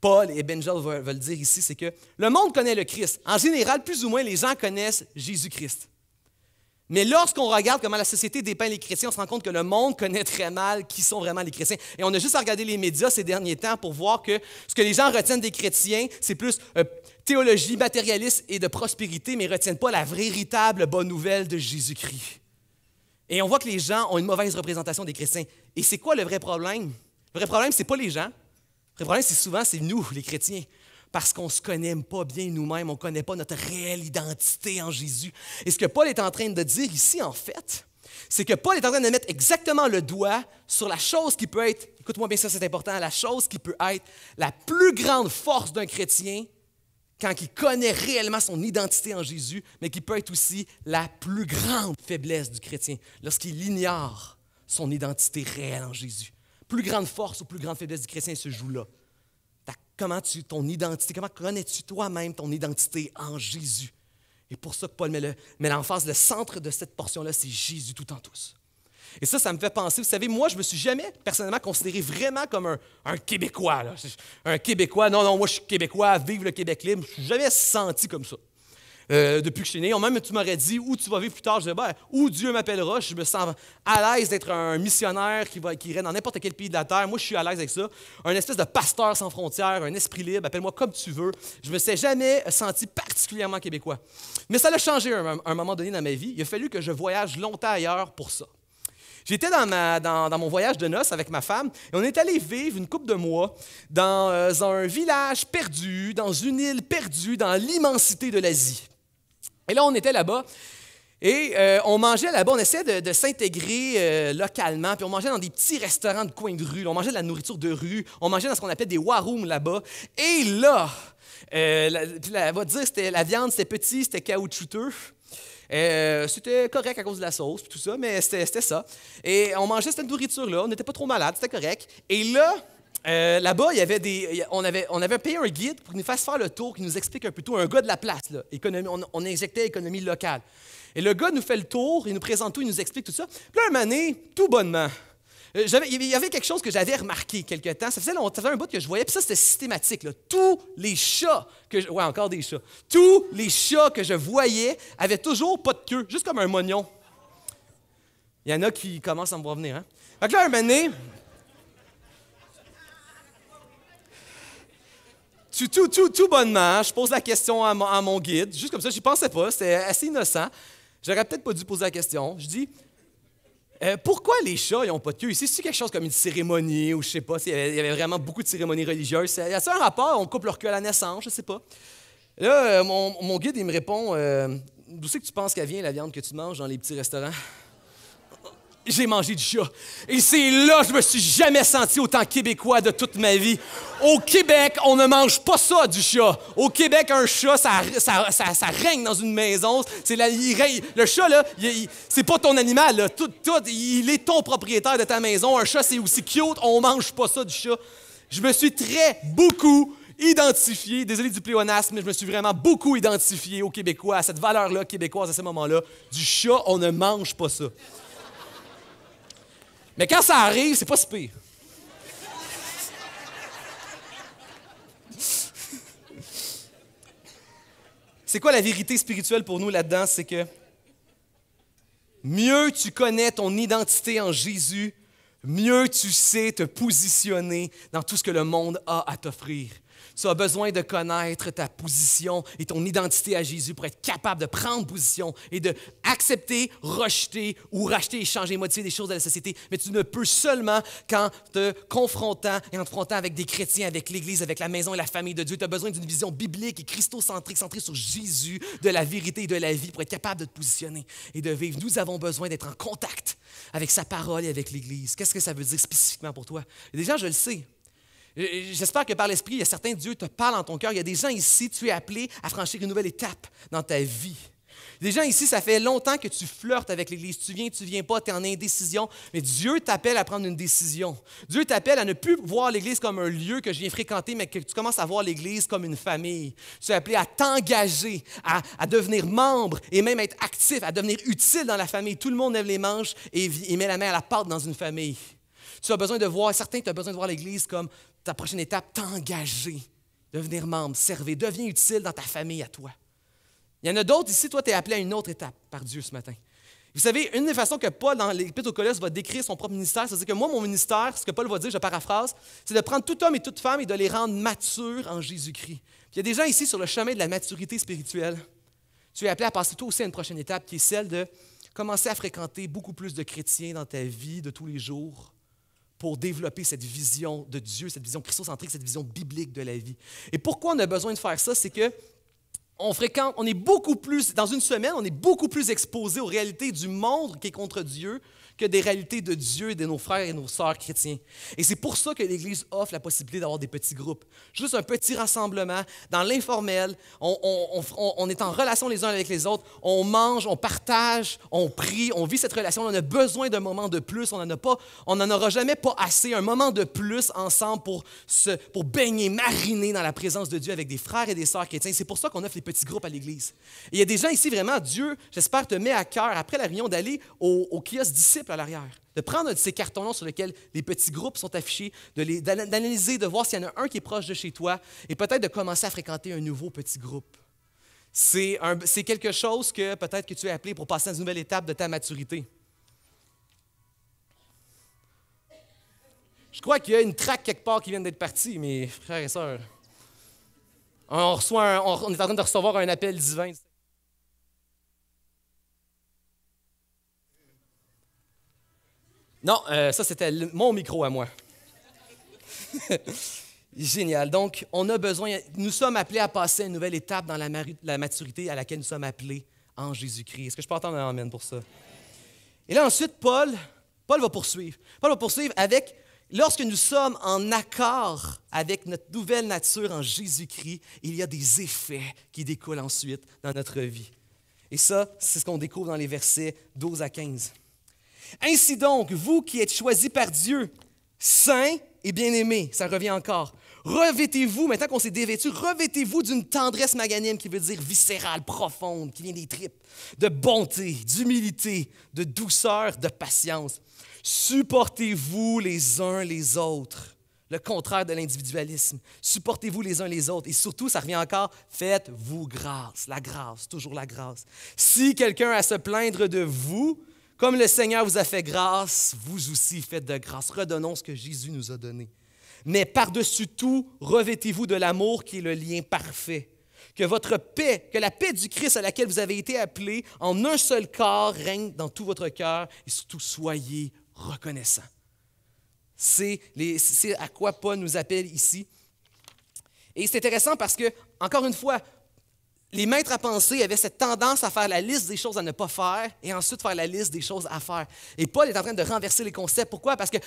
Paul et Benjol veulent dire ici? C'est que le monde connaît le Christ. En général, plus ou moins, les gens connaissent Jésus-Christ. Mais lorsqu'on regarde comment la société dépeint les chrétiens, on se rend compte que le monde connaît très mal qui sont vraiment les chrétiens. Et on a juste à regarder les médias ces derniers temps pour voir que ce que les gens retiennent des chrétiens, c'est plus euh, théologie matérialiste et de prospérité, mais ne retiennent pas la véritable bonne nouvelle de Jésus-Christ. Et on voit que les gens ont une mauvaise représentation des chrétiens. Et c'est quoi le vrai problème? Le vrai problème, c'est pas les gens. Le vrai problème, c'est souvent, c'est nous, les chrétiens parce qu'on ne se connaît pas bien nous-mêmes, on ne connaît pas notre réelle identité en Jésus. Et ce que Paul est en train de dire ici, en fait, c'est que Paul est en train de mettre exactement le doigt sur la chose qui peut être, écoute-moi bien ça, c'est important, la chose qui peut être la plus grande force d'un chrétien quand il connaît réellement son identité en Jésus, mais qui peut être aussi la plus grande faiblesse du chrétien lorsqu'il ignore son identité réelle en Jésus. Plus grande force ou plus grande faiblesse du chrétien se joue là comment tu, ton identité, comment connais-tu toi-même ton identité en Jésus? Et pour ça que Paul met, le, met le centre de cette portion-là, c'est Jésus tout en tous. Et ça, ça me fait penser, vous savez, moi, je me suis jamais personnellement considéré vraiment comme un, Québécois. Un Québécois, non, non, moi, je suis Québécois, vive le Québec libre. Je me suis jamais senti comme ça. Euh, depuis que je suis né. Ou même tu m'aurais dit où tu vas vivre plus tard, je disais, ben, où Dieu m'appellera, je me sens à l'aise d'être un missionnaire qui, va, qui irait dans n'importe quel pays de la terre. Moi, je suis à l'aise avec ça. Un espèce de pasteur sans frontières, un esprit libre, appelle-moi comme tu veux. Je me suis jamais senti particulièrement québécois. Mais ça a changé à un, moment donné dans ma vie. Il a fallu que je voyage longtemps ailleurs pour ça. J'étais dans, mon voyage de noces avec ma femme et on est allé vivre une couple de mois dans euh, un village perdu, dans une île perdue, dans l'immensité de l'Asie. Et là, on était là-bas. Et euh, on mangeait là-bas, on essayait de, s'intégrer euh, localement, puis on mangeait dans des petits restaurants de coin de rue, on mangeait de la nourriture de rue, on mangeait dans ce qu'on appelle des war là-bas. Et là, on euh, la, dire, c'était la viande, c'était petit, c'était caoutchouteux. c'était correct à cause de la sauce tout ça, mais c'était ça. Et on mangeait cette nourriture-là, on n'était pas trop malade, c'était correct. Et là, euh, là-bas, il on avait, payé un guide pour qu'il nous fasse faire le tour, qu'il nous explique un peu tout, un gars de la place, on, injectait économie locale. Et le gars nous fait le tour, il nous présente tout, il nous explique tout ça. Puis là, un mané, tout bonnement, euh, il y avait quelque chose que j'avais remarqué quelque temps. Ça faisait, un bout que je voyais, puis ça, c'était systématique. Tous les chats que je. Ouais, encore des chats. Tous les chats que je voyais avaient toujours pas de queue, juste comme un moignon. Il y en a qui commencent à me revenir. venir. Hein? là, un moment donné, tout, tout, bonnement, je pose la question à mon, guide, juste comme ça, je n'y pensais pas, c'était assez innocent. J'aurais peut-être pas dû poser la question. Je dis, euh, pourquoi les chats, ils n'ont pas de queue? Ici, c'est quelque chose comme une cérémonie ou je sais pas. Il y, avait, vraiment beaucoup de cérémonies religieuses. Y a un rapport? On coupe leur queue à la naissance, je sais pas. Là, euh, mon, guide, il me répond euh, D'où que tu penses qu'elle vient, la viande que tu manges dans les petits restaurants? j'ai mangé du chat. Et c'est là que je me suis jamais senti autant québécois de toute ma vie. Au Québec, on ne mange pas ça, du chat. Au Québec, un chat, ça, règne dans une maison. C'est la, Le chat, là, c'est pas ton animal. il est ton propriétaire de ta maison. Un chat, c'est aussi cute. On mange pas ça, du chat. Je me suis très, beaucoup identifié, désolé du pléonasme, mais je me suis vraiment beaucoup identifié au Québécois, à cette valeur-là québécoise à ce moment-là. Du chat, on ne mange pas ça. Mais quand ça arrive, c'est pas si pire. c'est quoi la vérité spirituelle pour nous là-dedans? C'est que mieux tu connais ton identité en Jésus, mieux tu sais te positionner dans tout ce que le monde a à t'offrir. Tu as besoin de connaître ta position et ton identité à Jésus pour être capable de prendre position et de accepter, rejeter ou racheter, et changer, modifier des choses de la société. Mais tu ne peux seulement qu'en te confrontant et en te confrontant avec des chrétiens, avec l'Église, avec la maison et la famille de Dieu. Tu as besoin d'une vision biblique et christocentrique, centrée sur Jésus, de la vérité et de la vie pour être capable de te positionner et de vivre. Nous avons besoin d'être en contact avec sa parole et avec l'Église. Qu'est-ce que ça veut dire spécifiquement pour toi? Déjà, je le sais. Euh, euh, j'espère que par l'Esprit, il y a certains Dieu te parle dans ton cœur. Il y a des gens ici, tu es appelé à franchir une nouvelle étape dans ta vie. Des gens ici, ça fait longtemps que tu flirtes avec l'Église. Tu viens, tu viens pas, tu es en indécision. Mais Dieu t'appelle à prendre une décision. Dieu t'appelle à ne plus voir l'Église comme un lieu que je viens fréquenter, mais que tu commences à voir l'Église comme une famille. Tu es appelé à t'engager, à, devenir membre et même être actif, à devenir utile dans la famille. Tout le monde lève les manches et, met la main à la porte dans une famille. Tu as besoin de voir, certains, tu as besoin de voir l'Église comme ta prochaine étape, t'engager, devenir membre, servir, devenir utile dans ta famille à toi. Il y en a d'autres ici, toi, tu es appelé à une autre étape par Dieu ce matin. Vous savez, une des façons que Paul, dans l'Épître aux Colosses, va décrire son propre ministère, c'est que moi, mon ministère, ce que Paul va dire, je paraphrase, c'est de prendre tout homme et toute femme et de les rendre matures en Jésus-Christ. Il y a des gens ici sur le chemin de la maturité spirituelle. Tu es appelé à passer toi aussi à une prochaine étape qui est celle de commencer à fréquenter beaucoup plus de chrétiens dans ta vie de tous les jours, pour développer cette vision de Dieu, cette vision christocentrique, cette vision biblique de la vie. Et pourquoi on a besoin de faire ça, c'est que on fréquente, on est beaucoup plus, dans une semaine, on est beaucoup plus exposé aux réalités du monde qui est contre Dieu que des réalités de Dieu et de nos frères et nos sœurs chrétiens. Et c'est pour ça que l'Église offre la possibilité d'avoir des petits groupes. Juste un petit rassemblement dans l'informel, on, est en relation les uns avec les autres, on mange, on partage, on prie, on vit cette relation. On a besoin d'un moment de plus, on n'en aura jamais pas assez, un moment de plus ensemble pour, se, pour baigner, mariner dans la présence de Dieu avec des frères et des sœurs chrétiens. C'est pour ça qu'on offre les petits groupes à l'Église. Il y a des gens ici, vraiment, Dieu, j'espère, te met à cœur, après la réunion, d'aller au, au kiosque disciple à l'arrière, de prendre ces cartons sur lesquels les petits groupes sont affichés, d'analyser, de, voir s'il y en a un qui est proche de chez toi et peut-être de commencer à fréquenter un nouveau petit groupe. C'est quelque chose que peut-être que tu es appelé pour passer à une nouvelle étape de ta maturité. Je crois qu'il y a une traque quelque part qui vient d'être partie, mes frères et sœurs. On, reçoit on, est en train de recevoir un appel divin. Non, euh, ça, c'était mon micro à moi. [laughs] Génial. Donc, on a besoin, nous sommes appelés à passer à une nouvelle étape dans la, maturité à laquelle nous sommes appelés en Jésus-Christ. Est-ce que je peux entendre un amen pour ça? Et là, ensuite, Paul, Paul va poursuivre. Paul va poursuivre avec lorsque nous sommes en accord avec notre nouvelle nature en Jésus-Christ, il y a des effets qui découlent ensuite dans notre vie. Et ça, c'est ce qu'on découvre dans les versets 12 à 15. Ainsi donc, vous qui êtes choisis par Dieu, saints et bien-aimés, ça revient encore. Revêtez-vous, maintenant qu'on s'est dévêtu, revêtez-vous d'une tendresse maganienne qui veut dire viscérale, profonde, qui vient des tripes, de bonté, d'humilité, de douceur, de patience. Supportez-vous les uns les autres. Le contraire de l'individualisme. Supportez-vous les uns les autres. Et surtout, ça revient encore, faites-vous grâce. La grâce, toujours la grâce. Si quelqu'un a à se plaindre de vous, comme le Seigneur vous a fait grâce, vous aussi faites de grâce. Redonnons ce que Jésus nous a donné. Mais par-dessus tout, revêtez-vous de l'amour qui est le lien parfait. Que votre paix, que la paix du Christ à laquelle vous avez été appelés en un seul corps règne dans tout votre cœur et surtout soyez reconnaissants. C'est à quoi Paul nous appelle ici. Et c'est intéressant parce que, encore une fois, les maîtres à penser avaient cette tendance à faire la liste des choses à ne pas faire et ensuite faire la liste des choses à faire. Et Paul est en train de renverser les concepts. Pourquoi? Parce que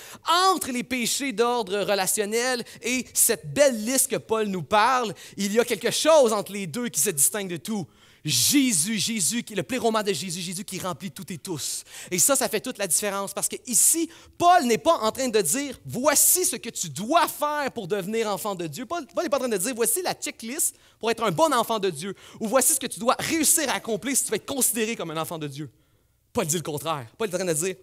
entre les péchés d'ordre relationnel et cette belle liste que Paul nous parle, il y a quelque chose entre les deux qui se distingue de tout. Jésus, Jésus, le pléroman de Jésus, Jésus qui remplit tout et tous. Et ça, ça fait toute la différence parce que ici, Paul n'est pas en train de dire voici ce que tu dois faire pour devenir enfant de Dieu. Paul n'est pas en train de dire voici la checklist pour être un bon enfant de Dieu ou voici ce que tu dois réussir à accomplir si tu veux être considéré comme un enfant de Dieu. Paul dit le contraire. Paul est en train de dire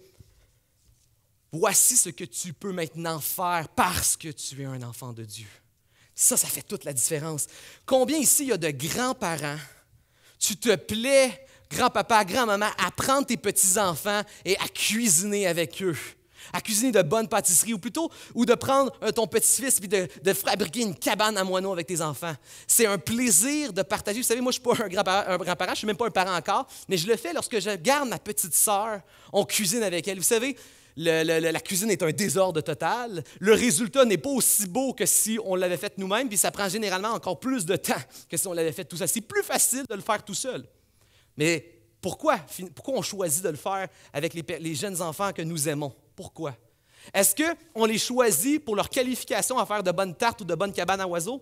voici ce que tu peux maintenant faire parce que tu es un enfant de Dieu. Ça, ça fait toute la différence. Combien ici il y a de grands-parents tu te plais, grand-papa, grand-maman, à prendre tes petits-enfants et à cuisiner avec eux à cuisiner de bonnes pâtisseries, ou plutôt, ou de prendre euh, ton petit-fils et de, fabriquer une cabane à moineaux avec tes enfants. C'est un plaisir de partager. Vous savez, moi, je ne suis pas un grand-parent, je ne suis même pas un parent encore, mais je le fais lorsque je garde ma petite sœur, on cuisine avec elle. Vous savez, la cuisine est un désordre total. Le résultat n'est pas aussi beau que si on l'avait fait nous-mêmes, puis ça prend généralement encore plus de temps que si on l'avait fait tout seul. C'est plus facile de le faire tout seul. Mais pourquoi, on choisit de le faire avec les, jeunes enfants que nous aimons? Pourquoi? Est-ce qu'on les choisit pour leur qualification à faire de bonnes tartes ou de bonnes cabanes à oiseaux?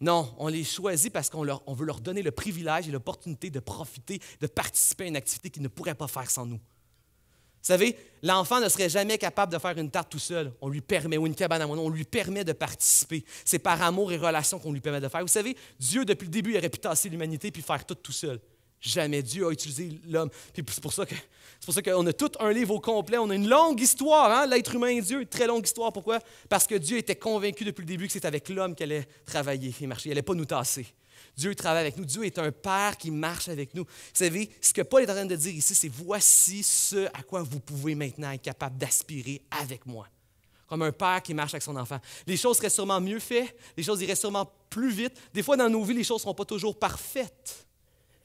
Non, on les choisit parce qu'on veut leur donner le privilège et l'opportunité de profiter, de participer à une activité qu'ils ne pourraient pas faire sans nous. Vous savez, l'enfant ne serait jamais capable de faire une tarte tout seul. On lui permet, ou une cabane à nom, on lui permet de participer. C'est par amour et relation qu'on lui permet de faire. Vous savez, Dieu, depuis le début, il aurait pu tasser l'humanité puis faire tout tout seul. Jamais Dieu a utilisé l'homme. C'est pour ça qu'on a tout un livre au complet. On a une longue histoire, hein? l'être humain et Dieu, une très longue histoire. Pourquoi? Parce que Dieu était convaincu depuis le début que c'est avec l'homme qu'elle allait travailler et marcher. Il n'allait pas nous tasser. Dieu travaille avec nous. Dieu est un Père qui marche avec nous. Vous savez, ce que Paul est en train de dire ici, c'est voici ce à quoi vous pouvez maintenant être capable d'aspirer avec moi. Comme un père qui marche avec son enfant. Les choses seraient sûrement mieux faites, les choses iraient sûrement plus vite. Des fois, dans nos vies, les choses ne seront pas toujours parfaites.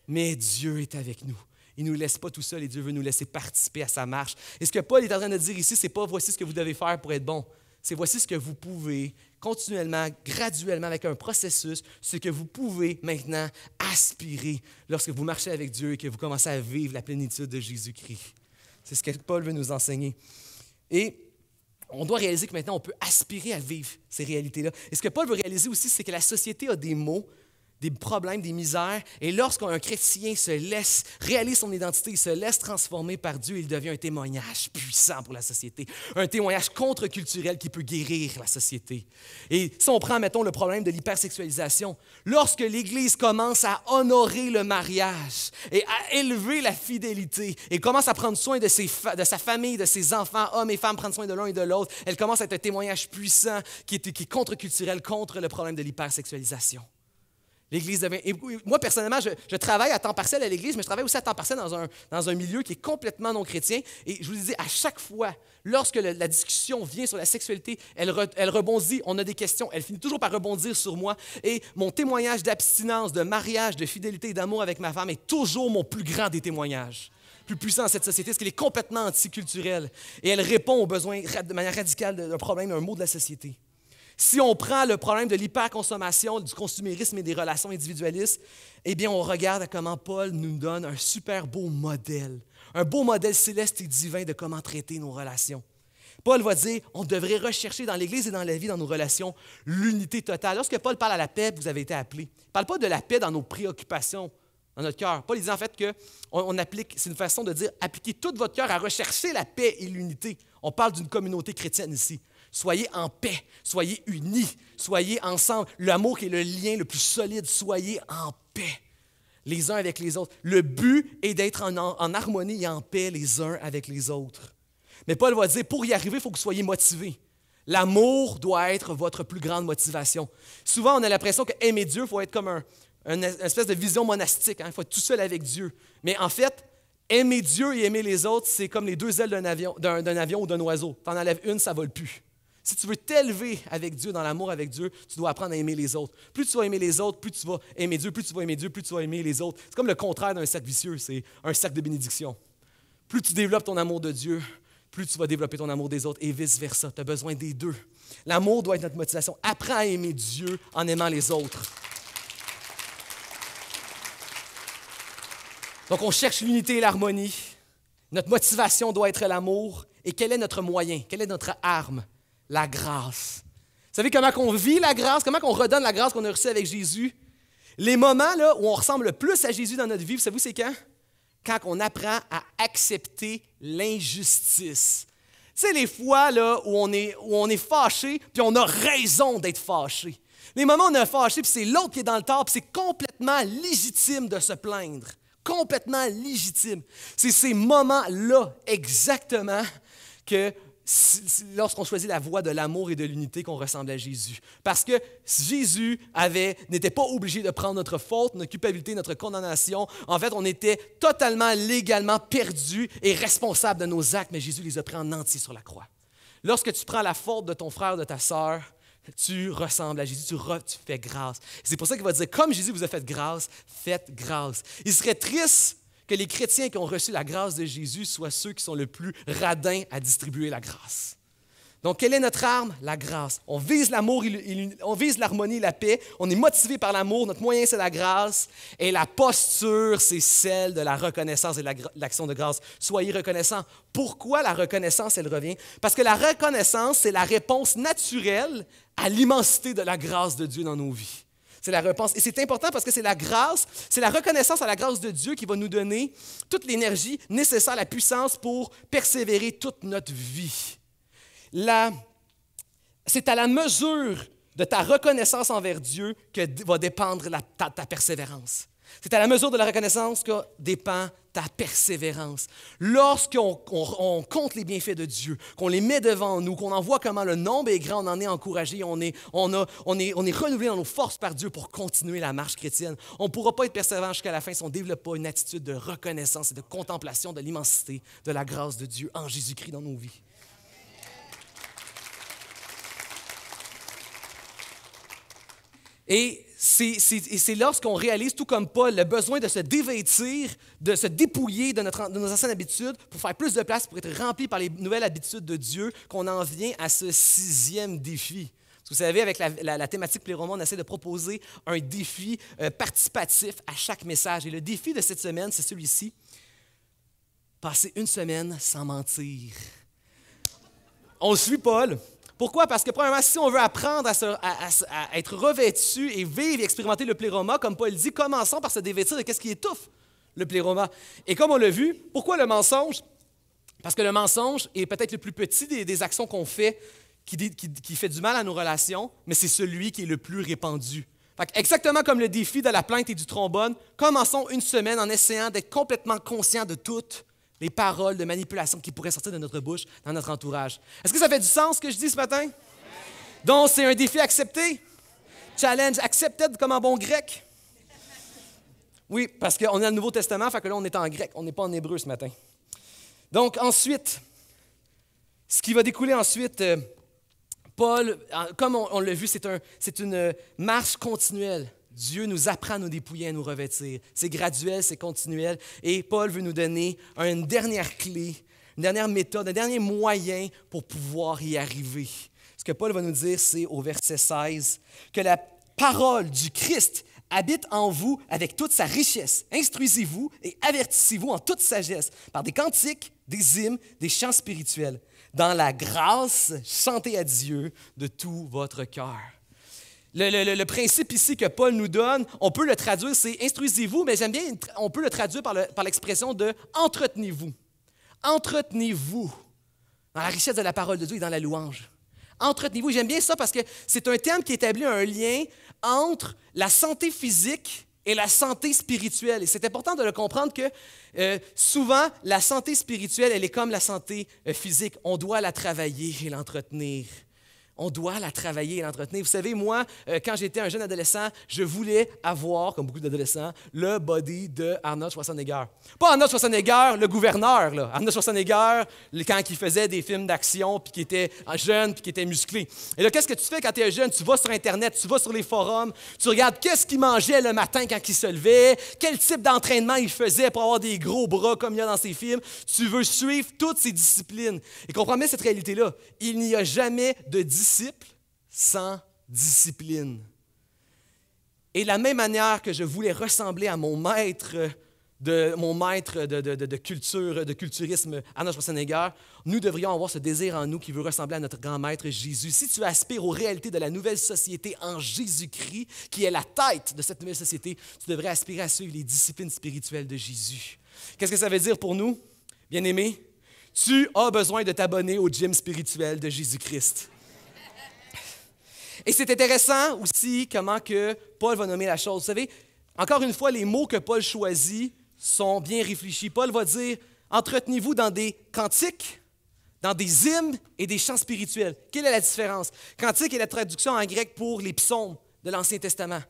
Mais Dieu est avec nous. Il ne nous laisse pas tout seul et Dieu veut nous laisser participer à sa marche. Et ce que Paul est en train de dire ici, c'est pas voici ce que vous devez faire pour être bon. C'est voici ce que vous pouvez continuellement, graduellement, avec un processus, ce que vous pouvez maintenant aspirer lorsque vous marchez avec Dieu et que vous commencez à vivre la plénitude de Jésus-Christ. C'est ce que Paul veut nous enseigner. Et on doit réaliser que maintenant, on peut aspirer à vivre ces réalités-là. Et ce que Paul veut réaliser aussi, c'est que la société a des mots des problèmes, des misères. Et lorsqu'un chrétien se laisse, réaliser son identité, il se laisse transformer par Dieu, il devient un témoignage puissant pour la société, un témoignage contre-culturel qui peut guérir la société. Et si on prend, mettons, le problème de l'hypersexualisation, lorsque l'Église commence à honorer le mariage et à élever la fidélité et commence à prendre soin de, sa famille, de ses enfants, hommes et femmes, prendre soin de l'un et de l'autre, elle commence à être un témoignage puissant qui est contre-culturel contre le problème de l'hypersexualisation. L'Église devient. moi, personnellement, je, travaille à temps partiel à l'Église, mais je travaille aussi à temps partiel dans un, dans un milieu qui est complètement non chrétien. Et je vous disais, à chaque fois, lorsque la discussion vient sur la sexualité, elle, elle rebondit, on a des questions, elle finit toujours par rebondir sur moi. Et mon témoignage d'abstinence, de mariage, de fidélité et d'amour avec ma femme est toujours mon plus grand des témoignages plus puissant de cette société, parce qu'elle est complètement anticulturelle. Et elle répond aux besoins de manière radicale d'un problème, d'un mot de la société. Si on prend le problème de l'hyperconsommation, du consumérisme et des relations individualistes, eh bien, on regarde comment Paul nous donne un super beau modèle, un beau modèle céleste et divin de comment traiter nos relations. Paul va dire, on devrait rechercher dans l'Église et dans la vie, dans nos relations, l'unité totale. Lorsque Paul parle à la paix, vous avez été appelé. Il ne parle pas de la paix dans nos préoccupations, dans notre cœur. Paul dit en fait que applique, c'est une façon de dire, appliquez tout votre cœur à rechercher la paix et l'unité. On parle d'une communauté chrétienne ici. Soyez en paix, soyez unis, soyez ensemble. L'amour qui est le lien le plus solide, soyez en paix les uns avec les autres. Le but est d'être en, harmonie et en paix les uns avec les autres. Mais Paul va dire, pour y arriver, il faut que vous soyez motivés. L'amour doit être votre plus grande motivation. Souvent, on a l'impression que aimer Dieu, il faut être comme une espèce de vision monastique. Il hein. faut être tout seul avec Dieu. Mais en fait, aimer Dieu et aimer les autres, c'est comme les deux ailes d'un avion, ou d'un oiseau. T'en enlèves une, ça vole plus. Si tu veux t'élever avec Dieu, dans l'amour avec Dieu, tu dois apprendre à aimer les autres. Plus tu vas aimer les autres, plus tu vas aimer Dieu, plus tu vas aimer Dieu, plus tu vas aimer les autres. C'est comme le contraire d'un sac vicieux, c'est un sac de bénédiction. Plus tu développes ton amour de Dieu, plus tu vas développer ton amour des autres et vice-versa. Tu as besoin des deux. L'amour doit être notre motivation. Apprends à aimer Dieu en aimant les autres. Donc on cherche l'unité et l'harmonie. Notre motivation doit être l'amour. Et quel est notre moyen? Quelle est notre arme? la grâce. Vous savez comment on vit la grâce, comment on redonne la grâce qu'on a reçue avec Jésus? Les moments là, où on ressemble le plus à Jésus dans notre vie, vous savez, c'est quand? Quand on apprend à accepter l'injustice. C'est les fois là, où, on est, où on est fâché, puis on a raison d'être fâché. Les moments où on est fâché, puis c'est l'autre qui est dans le tort, puis c'est complètement légitime de se plaindre. Complètement légitime. C'est ces moments-là exactement que lorsqu'on choisit la voie de l'amour et de l'unité qu'on ressemble à Jésus. Parce que Jésus n'était pas obligé de prendre notre faute, notre culpabilité, notre condamnation. En fait, on était totalement légalement perdu et responsable de nos actes, mais Jésus les a pris en entier sur la croix. Lorsque tu prends la faute de ton frère, de ta sœur, tu ressembles à Jésus, tu, tu fais grâce. C'est pour ça qu'il va dire, comme Jésus vous a fait grâce, faites grâce. Il serait triste que les chrétiens qui ont reçu la grâce de Jésus soient ceux qui sont le plus radins à distribuer la grâce. Donc, quelle est notre arme? La grâce. On vise l'amour, on vise l'harmonie la paix. On est motivé par l'amour. Notre moyen, c'est la grâce. Et la posture, c'est celle de la reconnaissance et de l'action de grâce. Soyez reconnaissants. Pourquoi la reconnaissance, elle revient? Parce que la reconnaissance, c'est la réponse naturelle à l'immensité de la grâce de Dieu dans nos vies. C'est la réponse, Et c'est important parce que c'est la grâce, c'est la reconnaissance à la grâce de Dieu qui va nous donner toute l'énergie nécessaire, la puissance pour persévérer toute notre vie. C'est à la mesure de ta reconnaissance envers Dieu que va dépendre ta persévérance. C'est à la mesure de la reconnaissance que dépend ta persévérance. Lorsqu'on compte les bienfaits de Dieu, qu'on les met devant nous, qu'on en voit comment le nombre est grand, on en est encouragé, on est, on, a, on est, on est renouvelé dans nos forces par Dieu pour continuer la marche chrétienne. On ne pourra pas être persévérant jusqu'à la fin si on ne développe pas une attitude de reconnaissance et de contemplation de l'immensité de la grâce de Dieu en Jésus-Christ dans nos vies. Et c'est lorsqu'on réalise, tout comme Paul, le besoin de se dévêtir, de se dépouiller de, nos anciennes habitudes pour faire plus de place, pour être rempli par les nouvelles habitudes de Dieu, qu'on en vient à ce sixième défi. Vous savez, avec la, la, la thématique Pléromon, on essaie de proposer un défi euh, participatif à chaque message. Et le défi de cette semaine, c'est celui-ci. Passer une semaine sans mentir. On suit Paul. Pourquoi? Parce que, premièrement, si on veut apprendre à, se, à, être revêtu et vivre et expérimenter le pléroma, comme Paul dit, commençons par se dévêtir de qu'est-ce qui étouffe le pléroma. Et comme on l'a vu, pourquoi le mensonge? Parce que le mensonge est peut-être le plus petit des, actions qu'on fait qui, fait du mal à nos relations, mais c'est celui qui est le plus répandu. exactement comme le défi de la plainte et du trombone, commençons une semaine en essayant d'être complètement conscient de toutes les paroles de manipulation qui pourraient sortir de notre bouche, dans notre entourage. Est-ce que ça fait du sens ce que je dis ce matin? Donc, c'est un défi accepté. Challenge accepted comme en bon grec. Oui, parce qu'on est dans le Nouveau Testament, fait que là, on est en grec, on n'est pas en hébreu ce matin. Donc, ensuite, ce qui va découler ensuite, euh, Paul, comme on, l'a vu, c'est une euh, marche continuelle. Dieu nous apprend à nous dépouiller, à nous revêtir. C'est graduel, c'est continuel. Et Paul veut nous donner une dernière clé, une dernière méthode, un dernier moyen pour pouvoir y arriver. Ce que Paul va nous dire, c'est au verset 16, que la parole du Christ habite en vous avec toute sa richesse. Instruisez-vous et avertissez-vous en toute sagesse par des cantiques, des hymnes, des chants spirituels. Dans la grâce, chantez à Dieu de tout votre cœur. Le, principe ici que Paul nous donne, on peut le traduire, c'est instruisez-vous, mais j'aime bien, on peut le traduire par l'expression de entretenez-vous. Entretenez-vous dans la richesse de la parole de Dieu et dans la louange. Entretenez-vous. J'aime bien ça parce que c'est un terme qui établit un lien entre la santé physique et la santé spirituelle. Et c'est important de le comprendre que euh, souvent, la santé spirituelle, elle est comme la santé euh, physique. On doit la travailler et l'entretenir on doit la travailler et l'entretenir. Vous savez, moi, euh, quand j'étais un jeune adolescent, je voulais avoir, comme beaucoup d'adolescents, le body de Arnold Schwarzenegger. Pas Arnold Schwarzenegger, le gouverneur. Là. Arnold Schwarzenegger, quand il faisait des films d'action, puis qui était jeune, puis qui était musclé. Et là, qu'est-ce que tu fais quand tu es jeune? Tu vas sur Internet, tu vas sur les forums, tu regardes qu'est-ce qu'il mangeait le matin quand il se levait, quel type d'entraînement il faisait pour avoir des gros bras comme il y a dans ses films. Tu veux suivre toutes ces disciplines. Et bien cette réalité-là. Il n'y a jamais de discipline disciple sans discipline. Et la même manière que je voulais ressembler à mon maître de, mon maître de, culture, de culturisme, Arnold Schwarzenegger, nous devrions avoir ce désir en nous qui veut ressembler à notre grand maître Jésus. Si tu aspires aux réalités de la nouvelle société en Jésus-Christ, qui est la tête de cette nouvelle société, tu devrais aspirer à suivre les disciplines spirituelles de Jésus. Qu'est-ce que ça veut dire pour nous, bien-aimés? Tu as besoin de t'abonner au gym spirituel de Jésus-Christ. Et c'est intéressant aussi comment que Paul va nommer la chose. Vous savez, encore une fois, les mots que Paul choisit sont bien réfléchis. Paul va dire Entretenez-vous dans des cantiques, dans des hymnes et des chants spirituels. Quelle est la différence Cantique est la traduction en grec pour les psaumes de l'Ancien Testament.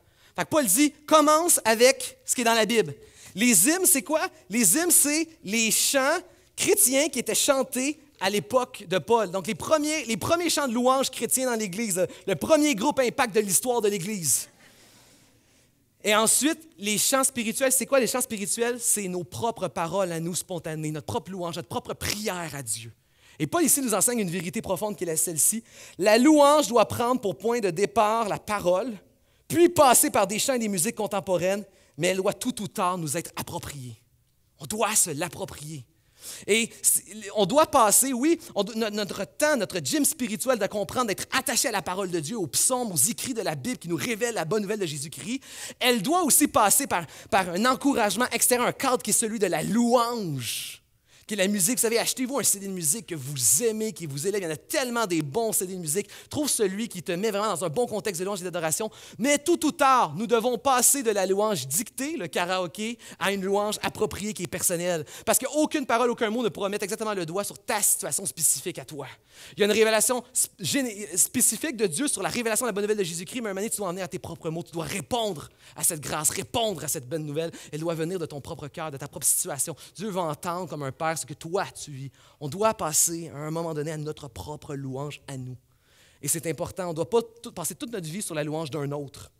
Paul dit Commence avec ce qui est dans la Bible. Les hymnes, c'est quoi Les hymnes, c'est les chants chrétiens qui étaient chantés à l'époque de Paul. Donc, les premiers, les premiers chants de louange chrétiens dans l'Église, euh, le premier groupe impact de l'histoire de l'Église. Et ensuite, les chants spirituels, c'est quoi les chants spirituels? C'est nos propres paroles à nous spontanées, notre propre louange, notre propre prière à Dieu. Et Paul ici nous enseigne une vérité profonde qui est celle-ci. La louange doit prendre pour point de départ la parole, puis passer par des chants et des musiques contemporaines, mais elle doit tout ou tard nous être appropriée. On doit se l'approprier. Et on doit passer, oui, notre temps, notre gym spirituel de comprendre, d'être attaché à la parole de Dieu, aux psaumes, aux écrits de la Bible qui nous révèlent la bonne nouvelle de Jésus-Christ, elle doit aussi passer par, par un encouragement extérieur, un cadre qui est celui de la louange la musique. Vous savez, achetez-vous un CD de musique que vous aimez, qui vous élève. Il y en a tellement des bons CD de musique. Trouve celui qui te met vraiment dans un bon contexte de louange et d'adoration. Mais tout ou tard, nous devons passer de la louange dictée, le karaoké, à une louange appropriée qui est personnelle. Parce qu'aucune parole, aucun mot ne pourra mettre exactement le doigt sur ta situation spécifique à toi. Il y a une révélation spécifique de Dieu sur la révélation de la bonne nouvelle de Jésus-Christ, mais un moment donné, tu dois en venir à tes propres mots. Tu dois répondre à cette grâce, répondre à cette bonne nouvelle. Elle doit venir de ton propre cœur, de ta propre situation. Dieu va entendre comme un père que toi tu vis. On doit passer à un moment donné à notre propre louange à nous. Et c'est important, on ne doit pas passer toute notre vie sur la louange d'un autre.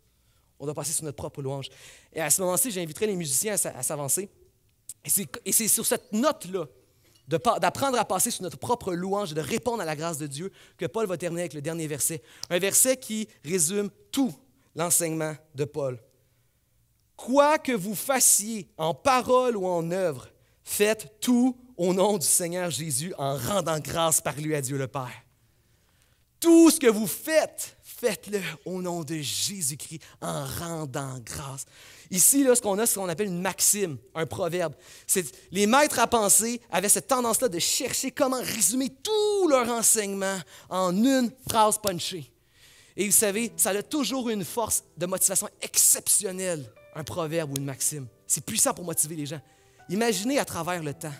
On doit passer sur notre propre louange. Et à ce moment-ci, j'inviterai les musiciens à s'avancer. Et c'est sur cette note-là, d'apprendre à passer sur notre propre louange et de répondre à la grâce de Dieu, que Paul va terminer avec le dernier verset. Un verset qui résume tout l'enseignement de Paul. Quoi que vous fassiez, en parole ou en œuvre, faites tout au nom du Seigneur Jésus en rendant grâce par lui à Dieu le Père. Tout ce que vous faites, faites-le au nom de Jésus-Christ en rendant grâce. Ici, là, ce qu'on a, c'est ce qu'on appelle une maxime, un proverbe. Les maîtres à penser avaient cette tendance-là de chercher comment résumer tout leur enseignement en une phrase punchée. Et vous savez, ça a toujours une force de motivation exceptionnelle, un proverbe ou une maxime. C'est puissant pour motiver les gens. Imaginez à travers le temps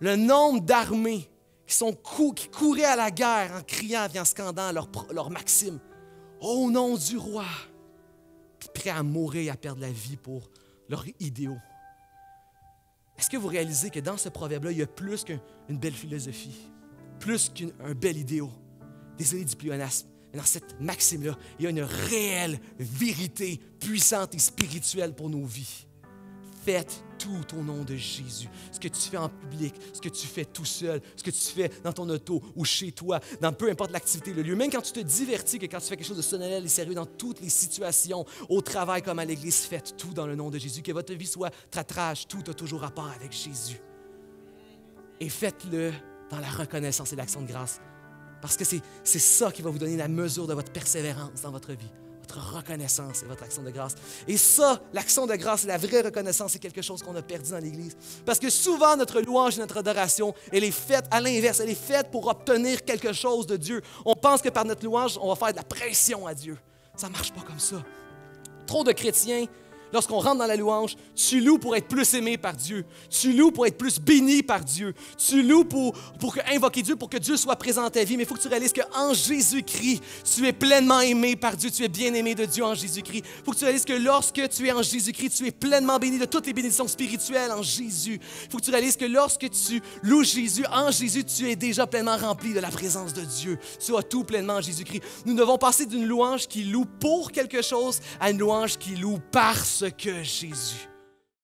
le nombre d'armées qui, sont couraient à la guerre en criant et en scandant leur, maxime Au nom du roi prêts à mourir et à perdre la vie pour leurs idéaux. Est-ce que vous réalisez que dans ce proverbe-là, il y a plus qu'une belle philosophie, plus qu'un bel idéal? Désolé du pléonasme, mais dans cette maxime-là, il y a une réelle vérité puissante et spirituelle pour nos vies. Faites tout au nom de Jésus. Ce que tu fais en public, ce que tu fais tout seul, ce que tu fais dans ton auto ou chez toi, dans peu importe l'activité, le lieu, même quand tu te divertis, que quand tu fais quelque chose de solennel et sérieux dans toutes les situations, au travail comme à l'église, faites tout dans le nom de Jésus. Que votre vie soit tratrage, tout a toujours rapport avec Jésus. Et faites-le dans la reconnaissance et l'action de grâce. Parce que c'est ça qui va vous donner la mesure de votre persévérance dans votre vie votre reconnaissance et votre action de grâce. Et ça, l'action de grâce, la vraie reconnaissance, c'est quelque chose qu'on a perdu dans l'Église. Parce que souvent, notre louange et notre adoration, elle est faite à l'inverse. Elle est faite pour obtenir quelque chose de Dieu. On pense que par notre louange, on va faire de la pression à Dieu. Ça ne marche pas comme ça. Trop de chrétiens Lorsqu'on rentre dans la louange, tu loues pour être plus aimé par Dieu. Tu loues pour être plus béni par Dieu. Tu loues pour, pour invoquer Dieu, pour que Dieu soit présent dans ta vie. Mais il faut que tu réalises en Jésus-Christ, tu es pleinement aimé par Dieu. Tu es bien aimé de Dieu en Jésus-Christ. Il faut que tu réalises que lorsque tu es en Jésus-Christ, tu es pleinement béni de toutes les bénédictions spirituelles en Jésus. Il faut que tu réalises que lorsque tu loues Jésus, en Jésus, tu es déjà pleinement rempli de la présence de Dieu. Tu as tout pleinement en Jésus-Christ. Nous devons passer d'une louange qui loue pour quelque chose à une louange qui loue par ce que Jésus